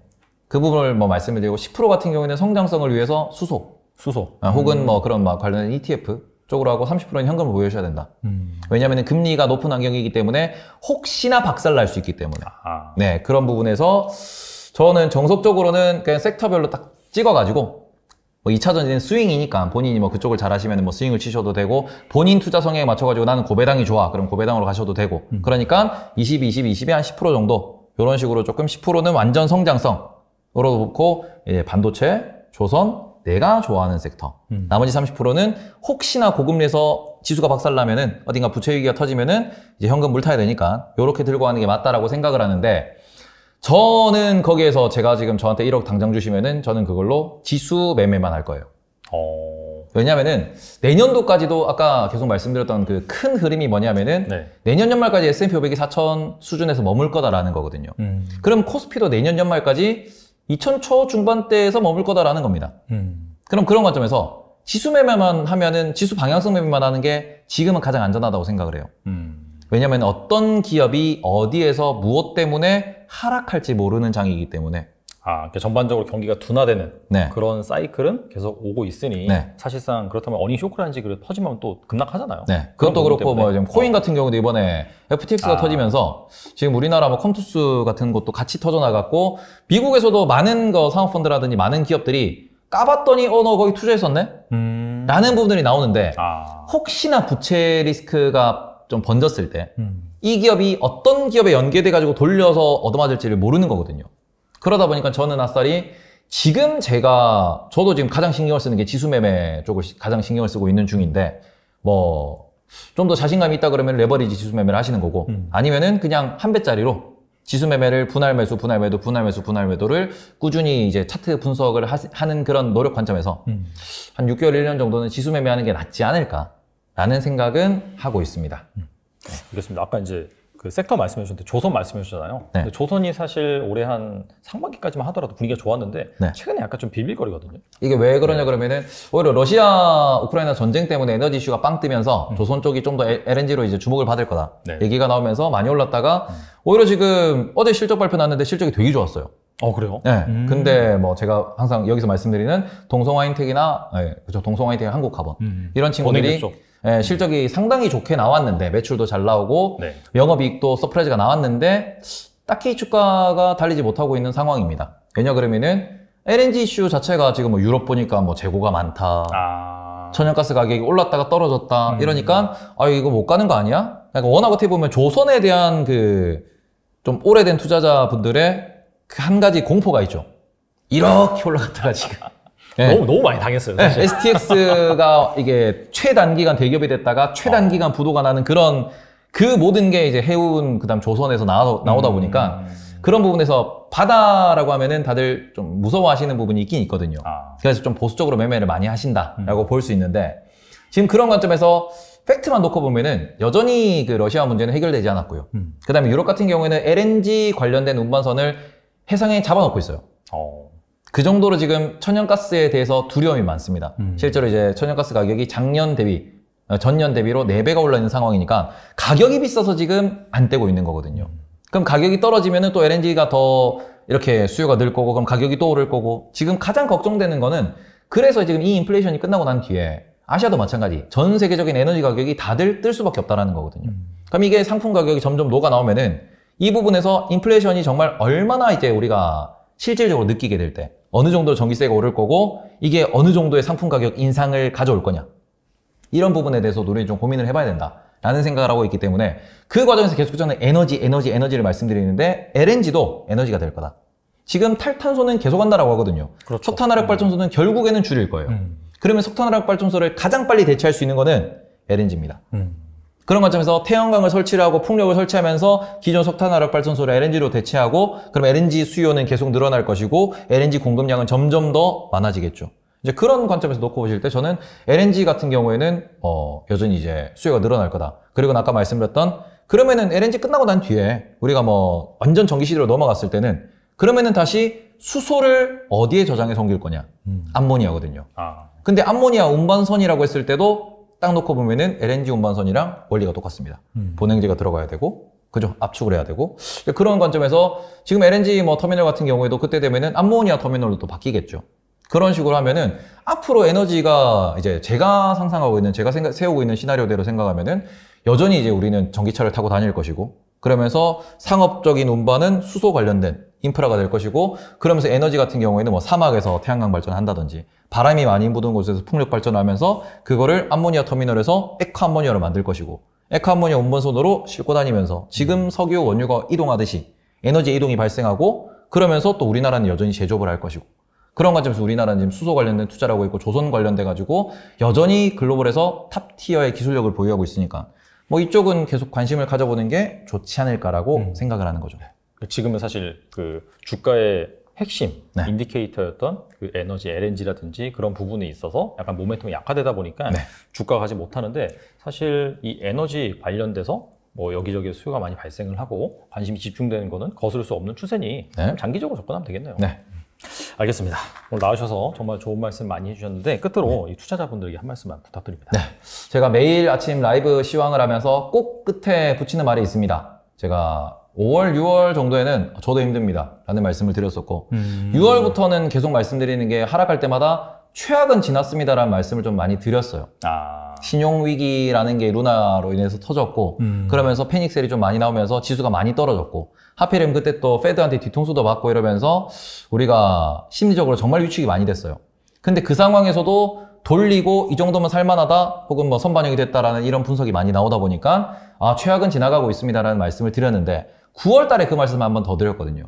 그 부분을 뭐 말씀을 드리고 10% 같은 경우에는 성장성을 위해서 수소. 수소. 아, 혹은 음... 뭐 그런 막 관련 된 ETF 쪽으로 하고 30%는 현금을 보유하셔야 된다. 음... 왜냐하면 금리가 높은 환경이기 때문에 혹시나 박살 날 수 있기 때문에. 아... 네. 그런 부분에서 저는 정석적으로는 그냥 섹터별로 딱 찍어가지고 뭐 2차전지는 스윙이니까 본인이 뭐 그쪽을 잘하시면 뭐 스윙을 치셔도 되고 본인 투자 성향에 맞춰가지고 나는 고배당이 좋아. 그럼 고배당으로 가셔도 되고. 음. 그러니까 20, 20, 20에 한 10% 정도. 이런 식으로 조금 10%는 완전 성장성으로 놓고 예, 반도체, 조선, 내가 좋아하는 섹터. 음. 나머지 30%는 혹시나 고금리에서 지수가 박살나면은 어딘가 부채 위기가 터지면은 이제 현금 물타야 되니까 이렇게 들고 가는 게 맞다라고 생각을 하는데 저는 거기에서 제가 지금 저한테 1억 당장 주시면은 저는 그걸로 지수 매매만 할 거예요. 어... 왜냐면은 내년도까지도 아까 계속 말씀드렸던 그 큰 흐름이 뭐냐면은 네. 내년 연말까지 S&P 500이 4천 수준에서 머물 거다라는 거거든요. 음. 그럼 코스피도 내년 연말까지 2천 초 중반대에서 머물 거다라는 겁니다. 음. 그럼 그런 관점에서 지수 매매만 하면은 지수 방향성 매매만 하는 게 지금은 가장 안전하다고 생각을 해요. 음. 왜냐하면 어떤 기업이 어디에서 무엇 때문에 하락할지 모르는 장이기 때문에 아, 그러니까 전반적으로 경기가 둔화되는 네. 그런 사이클은 계속 오고 있으니 네. 사실상 그렇다면 어닝 쇼크라는지 그 터지면 또 급락하잖아요. 네. 그것도 그렇고 뭐 지금 코인 같은 경우도 이번에 FTX가 아. 터지면서 지금 우리나라 뭐 컴투스 같은 것도 같이 터져 나갔고 미국에서도 많은 거 상업 펀드라든지 많은 기업들이 까봤더니 어너 거기 투자했었네. 음... 라는 부분들이 나오는데 아. 혹시나 부채 리스크가 좀 번졌을 때, 음. 이 기업이 어떤 기업에 연계돼가지고 돌려서 얻어맞을지를 모르는 거거든요. 그러다 보니까 저는 아싸리 지금 제가, 저도 지금 가장 신경을 쓰는 게 지수매매 쪽을 가장 신경을 쓰고 있는 중인데, 뭐, 좀 더 자신감이 있다 그러면 레버리지 지수매매를 하시는 거고, 음. 아니면은 그냥 한 배짜리로 지수매매를 분할 매수, 분할 매도, 분할 매수, 분할 매도를 꾸준히 이제 차트 분석을 하는 그런 노력 관점에서 음. 한 6개월, 1년 정도는 지수매매하는 게 낫지 않을까. 라는 생각은 하고 있습니다. 음. 네, 그렇습니다. 아까 이제 그 섹터 말씀해 주셨는데 조선 말씀해 주잖아요. 네. 조선이 사실 올해 한 상반기까지만 하더라도 분위기가 좋았는데 네. 최근에 약간 좀 빌빌거리거든요. 이게 왜 그러냐 네. 그러면은 오히려 러시아 우크라이나 전쟁 때문에 에너지 이슈가 빵 뜨면서 음. 조선 쪽이 좀 더 LNG로 이제 주목을 받을 거다 네. 얘기가 나오면서 많이 올랐다가 음. 오히려 지금 어제 실적 발표 났는데 실적이 되게 좋았어요. 어 그래요? 네. 음. 근데 뭐 제가 항상 여기서 말씀드리는 동성화인텍이나 네, 그죠 동성화인텍 한국가본 음, 음. 이런 친구들이 예, 실적이 상당히 좋게 나왔는데 매출도 잘 나오고 네. 영업이익도 서프라이즈가 나왔는데 딱히 주가가 달리지 못하고 있는 상황입니다. 왜냐 그러면은 LNG 이슈 자체가 지금 뭐 유럽 보니까 뭐 재고가 많다. 아... 천연가스 가격이 올랐다가 떨어졌다. 음... 이러니까 아 이거 못 가는 거 아니야? 그러니까 워낙 어떻게 보면 조선에 대한 그 좀 오래된 투자자분들의 그 한 가지 공포가 있죠. 이렇게 올라갔다가 지금 네. 너무, 너무 많이 당했어요. 네. STX가 이게 최단기간 대기업이 됐다가 최단기간 어. 부도가 나는 그런 그 모든 게 이제 해운 그다음 조선에서 나오, 나오다 음. 보니까 음. 그런 부분에서 바다라고 하면은 다들 좀 무서워하시는 부분이 있긴 있거든요. 아. 그래서 좀 보수적으로 매매를 많이 하신다라고 음. 볼수 있는데 지금 그런 관점에서 팩트만 놓고 보면은 여전히 그 러시아 문제는 해결되지 않았고요. 음. 그다음에 유럽 같은 경우에는 LNG 관련된 운반선을 해상에 잡아놓고 있어요. 어. 그 정도로 지금 천연가스에 대해서 두려움이 많습니다. 음. 실제로 이제 천연가스 가격이 작년 대비 어, 전년 대비로 4배가 올라 있는 상황이니까 가격이 비싸서 지금 안 떼고 있는 거거든요. 그럼 가격이 떨어지면 또 LNG가 더 이렇게 수요가 늘 거고 그럼 가격이 또 오를 거고 지금 가장 걱정되는 거는 그래서 지금 이 인플레이션이 끝나고 난 뒤에 아시아도 마찬가지 전 세계적인 에너지 가격이 다들 뜰 수밖에 없다라는 거거든요. 음. 그럼 이게 상품 가격이 점점 녹아 나오면은 이 부분에서 인플레이션이 정말 얼마나 이제 우리가 실질적으로 느끼게 될때 어느 정도 전기세가 오를 거고 이게 어느 정도의 상품 가격 인상을 가져올 거냐 이런 부분에 대해서 논의 좀 고민을 해봐야 된다 라는 생각을 하고 있기 때문에 그 과정에서 계속 저는 에너지 에너지 에너지를 말씀드리는데 LNG도 에너지가 될 거다 지금 탈탄소는 계속 한다라고 하거든요 그렇죠. 석탄화력 음. 발전소는 결국에는 줄일 거예요 음. 그러면 석탄화력 발전소를 가장 빨리 대체할 수 있는 거는 LNG입니다 음. 그런 관점에서 태양광을 설치 하고 풍력을 설치하면서 기존 석탄 화력 발전소를 LNG로 대체하고 그럼 LNG 수요는 계속 늘어날 것이고 LNG 공급량은 점점 더 많아지겠죠. 이제 그런 관점에서 놓고 보실 때 저는 LNG 같은 경우에는 어, 여전히 이제 수요가 늘어날 거다. 그리고 아까 말씀드렸던 그러면은 LNG 끝나고 난 뒤에 우리가 뭐 완전 전기 시대로 넘어갔을 때는 그러면은 다시 수소를 어디에 저장해 섬길 거냐? 음. 암모니아거든요. 아. 근데 암모니아 운반선이라고 했을 때도 딱 놓고 보면은 LNG 운반선이랑 원리가 똑같습니다. 음. 보냉지가 들어가야 되고 그죠? 압축을 해야 되고 그런 관점에서 지금 LNG 뭐 터미널 같은 경우에도 그때 되면은 암모니아 터미널로 또 바뀌겠죠. 그런 식으로 하면은 앞으로 에너지가 이제 제가 상상하고 있는 제가 생각, 세우고 있는 시나리오대로 생각하면은 여전히 이제 우리는 전기차를 타고 다닐 것이고 그러면서 상업적인 운반은 수소 관련된 인프라가 될 것이고 그러면서 에너지 같은 경우에는 뭐 사막에서 태양광 발전한다든지 바람이 많이 부는 곳에서 풍력 발전하면서 그거를 암모니아 터미널에서 에코 암모니아로 만들 것이고 에코 암모니아 운반선으로 싣고 다니면서 지금 음. 석유 원유가 이동하듯이 에너지 이동이 발생하고 그러면서 또 우리나라는 여전히 제조업을 할 것이고 그런 관점에서 우리나라는 지금 수소 관련된 투자를 하고 있고 조선 관련돼 가지고 여전히 글로벌에서 탑티어의 기술력을 보유하고 있으니까 뭐 이쪽은 계속 관심을 가져보는 게 좋지 않을까라고 음. 생각을 하는 거죠. 네. 그러니까 지금은 사실 그 주가의 핵심 네. 인디케이터였던 그 에너지 LNG라든지 그런 부분에 있어서 약간 모멘텀이 약화되다 보니까 네. 주가가 가지 못하는데 사실 이 에너지 관련돼서 뭐 여기저기 수요가 많이 발생을 하고 관심이 집중되는 거는 거스를 수 없는 추세니 네. 장기적으로 접근하면 되겠네요. 네. 알겠습니다. 오늘 나오셔서 정말 좋은 말씀 많이 해주셨는데 끝으로 네. 이 투자자분들에게 한 말씀만 부탁드립니다. 네. 제가 매일 아침 라이브 시황을 하면서 꼭 끝에 붙이는 말이 있습니다. 제가 5월, 6월 정도에는 저도 힘듭니다. 라는 말씀을 드렸었고, 음. 6월부터는 계속 말씀드리는 게 하락할 때마다 최악은 지났습니다라는 말씀을 좀 많이 드렸어요. 아. 신용위기라는 게 루나로 인해서 터졌고, 음. 그러면서 패닉셀이 좀 많이 나오면서 지수가 많이 떨어졌고, 하필이면 그때 또 페드한테 뒤통수도 받고 이러면서 우리가 심리적으로 정말 위축이 많이 됐어요. 근데 그 상황에서도 돌리고 이 정도면 살만하다 혹은 뭐 선반영이 됐다라는 이런 분석이 많이 나오다 보니까 아 최악은 지나가고 있습니다라는 말씀을 드렸는데 9월달에 그 말씀 을 한번 더 드렸거든요.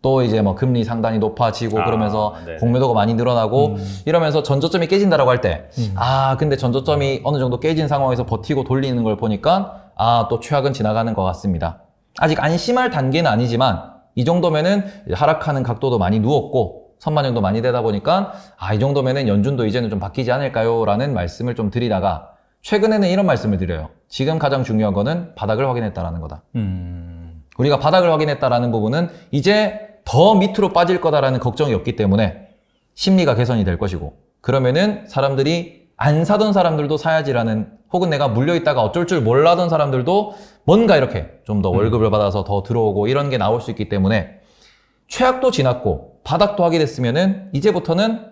또 이제 뭐 금리 상당히 높아지고 아, 그러면서 네네. 공매도가 많이 늘어나고 음. 이러면서 전조점이 깨진다라고 할 때아 음. 아, 근데 전조점이 어느 정도 깨진 상황에서 버티고 돌리는 걸 보니까 아 또 최악은 지나가는 것 같습니다. 아직 안심할 단계는 아니지만 이 정도면은 하락하는 각도도 많이 누웠고 선반영도 많이 되다 보니까 아, 이 정도면은 연준도 이제는 좀 바뀌지 않을까요? 라는 말씀을 좀 드리다가 최근에는 이런 말씀을 드려요. 지금 가장 중요한 거는 바닥을 확인했다라는 거다. 음... 우리가 바닥을 확인했다라는 부분은 이제 더 밑으로 빠질 거다라는 걱정이 없기 때문에 심리가 개선이 될 것이고 그러면은 사람들이 안 사던 사람들도 사야지라는 혹은 내가 물려있다가 어쩔 줄 몰라던 사람들도 뭔가 이렇게 좀 더 월급을 음. 받아서 더 들어오고 이런 게 나올 수 있기 때문에 최악도 지났고 바닥도 하게 됐으면은 이제부터는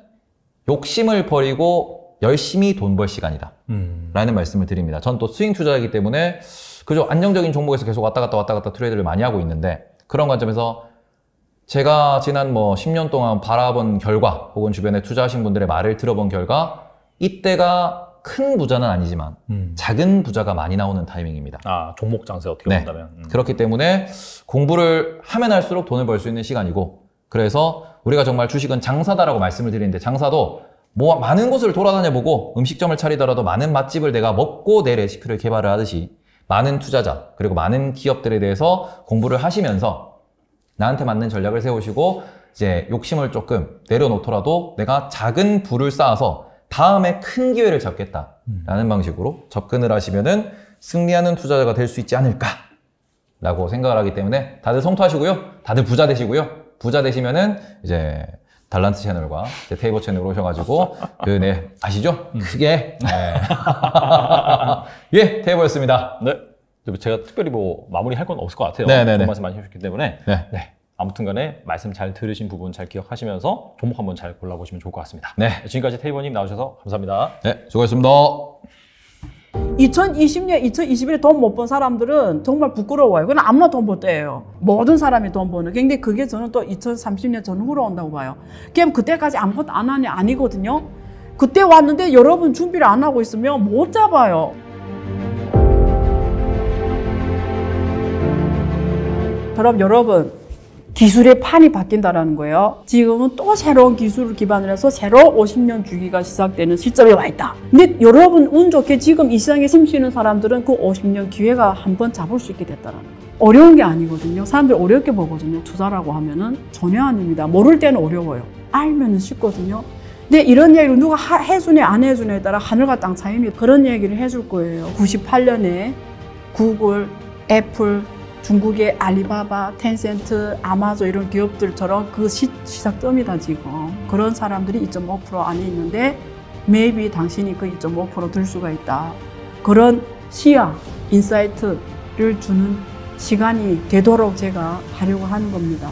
욕심을 버리고 열심히 돈 벌 시간이다. 음. 라는 말씀을 드립니다. 전 또 스윙 투자이기 때문에 그저 안정적인 종목에서 계속 왔다 갔다 왔다 갔다 트레이드를 많이 하고 있는데 그런 관점에서 제가 지난 뭐 10년 동안 바라본 결과 혹은 주변에 투자하신 분들의 말을 들어본 결과 이때가 큰 부자는 아니지만 음. 작은 부자가 많이 나오는 타이밍입니다. 아 종목 장세 어떻게 네. 본다면 음. 그렇기 때문에 공부를 하면 할수록 돈을 벌 수 있는 시간이고 그래서 우리가 정말 주식은 장사다라고 말씀을 드리는데 장사도 뭐 많은 곳을 돌아다녀보고 음식점을 차리더라도 많은 맛집을 내가 먹고 내 레시피를 개발을 하듯이 많은 투자자 그리고 많은 기업들에 대해서 공부를 하시면서 나한테 맞는 전략을 세우시고 이제 욕심을 조금 내려놓더라도 내가 작은 부를 쌓아서 다음에 큰 기회를 잡겠다라는 음. 방식으로 접근을 하시면은 승리하는 투자자가 될 수 있지 않을까라고 생각을 하기 때문에 다들 성투하시고요. 다들 부자 되시고요. 부자 되시면은 이제 달란트 채널과 테이버 채널 오셔가지고 그네 아시죠? 음. 크게 예. 네. 예 테이버였습니다. 네. 제가 특별히 뭐 마무리할 건 없을 것 같아요. 네네네. 네, 네. 말씀 많이 해주셨기 때문에 네. 네. 아무튼 간에 말씀 잘 들으신 부분 잘 기억하시면서 종목 한번 잘 골라보시면 좋을 것 같습니다. 네. 지금까지 테이버님 나오셔서 감사합니다. 네. 수고하셨습니다. 2020년, 2021에 돈못 번 사람들은 정말 부끄러워요. 그건 아무나 돈못 때예요. 모든 사람이 돈 버는. 근데 그게 저는 또 2030년 전후로 온다고 봐요. 그럼 그때까지 아무것도 안 하는 아니거든요. 그때 왔는데 여러분 준비를 안 하고 있으면 못 잡아요. 그럼 여러분 기술의 판이 바뀐다라는 거예요. 지금은 또 새로운 기술을 기반으로 해서 새로 50년 주기가 시작되는 시점에 와 있다. 근데 여러분 운 좋게 지금 이세상에 심취는 사람들은 그 50년 기회가 한 번 잡을 수 있게 됐다는 거예요. 어려운 게 아니거든요. 사람들 어렵게 보거든요. 투자라고 하면은 전혀 아닙니다. 모를 때는 어려워요. 알면 쉽거든요. 근데 이런 얘기를 누가 해주네 안 해주네에 따라 하늘과 땅 차이입니다. 그런 얘기를 해 줄 거예요. 98년에 구글, 애플, 중국의 알리바바, 텐센트, 아마존 이런 기업들처럼 그 시, 시작점이다 지금 그런 사람들이 2.5% 안에 있는데 maybe 당신이 그 2.5%들 수가 있다 그런 시야, 인사이트를 주는 시간이 되도록 제가 하려고 하는 겁니다.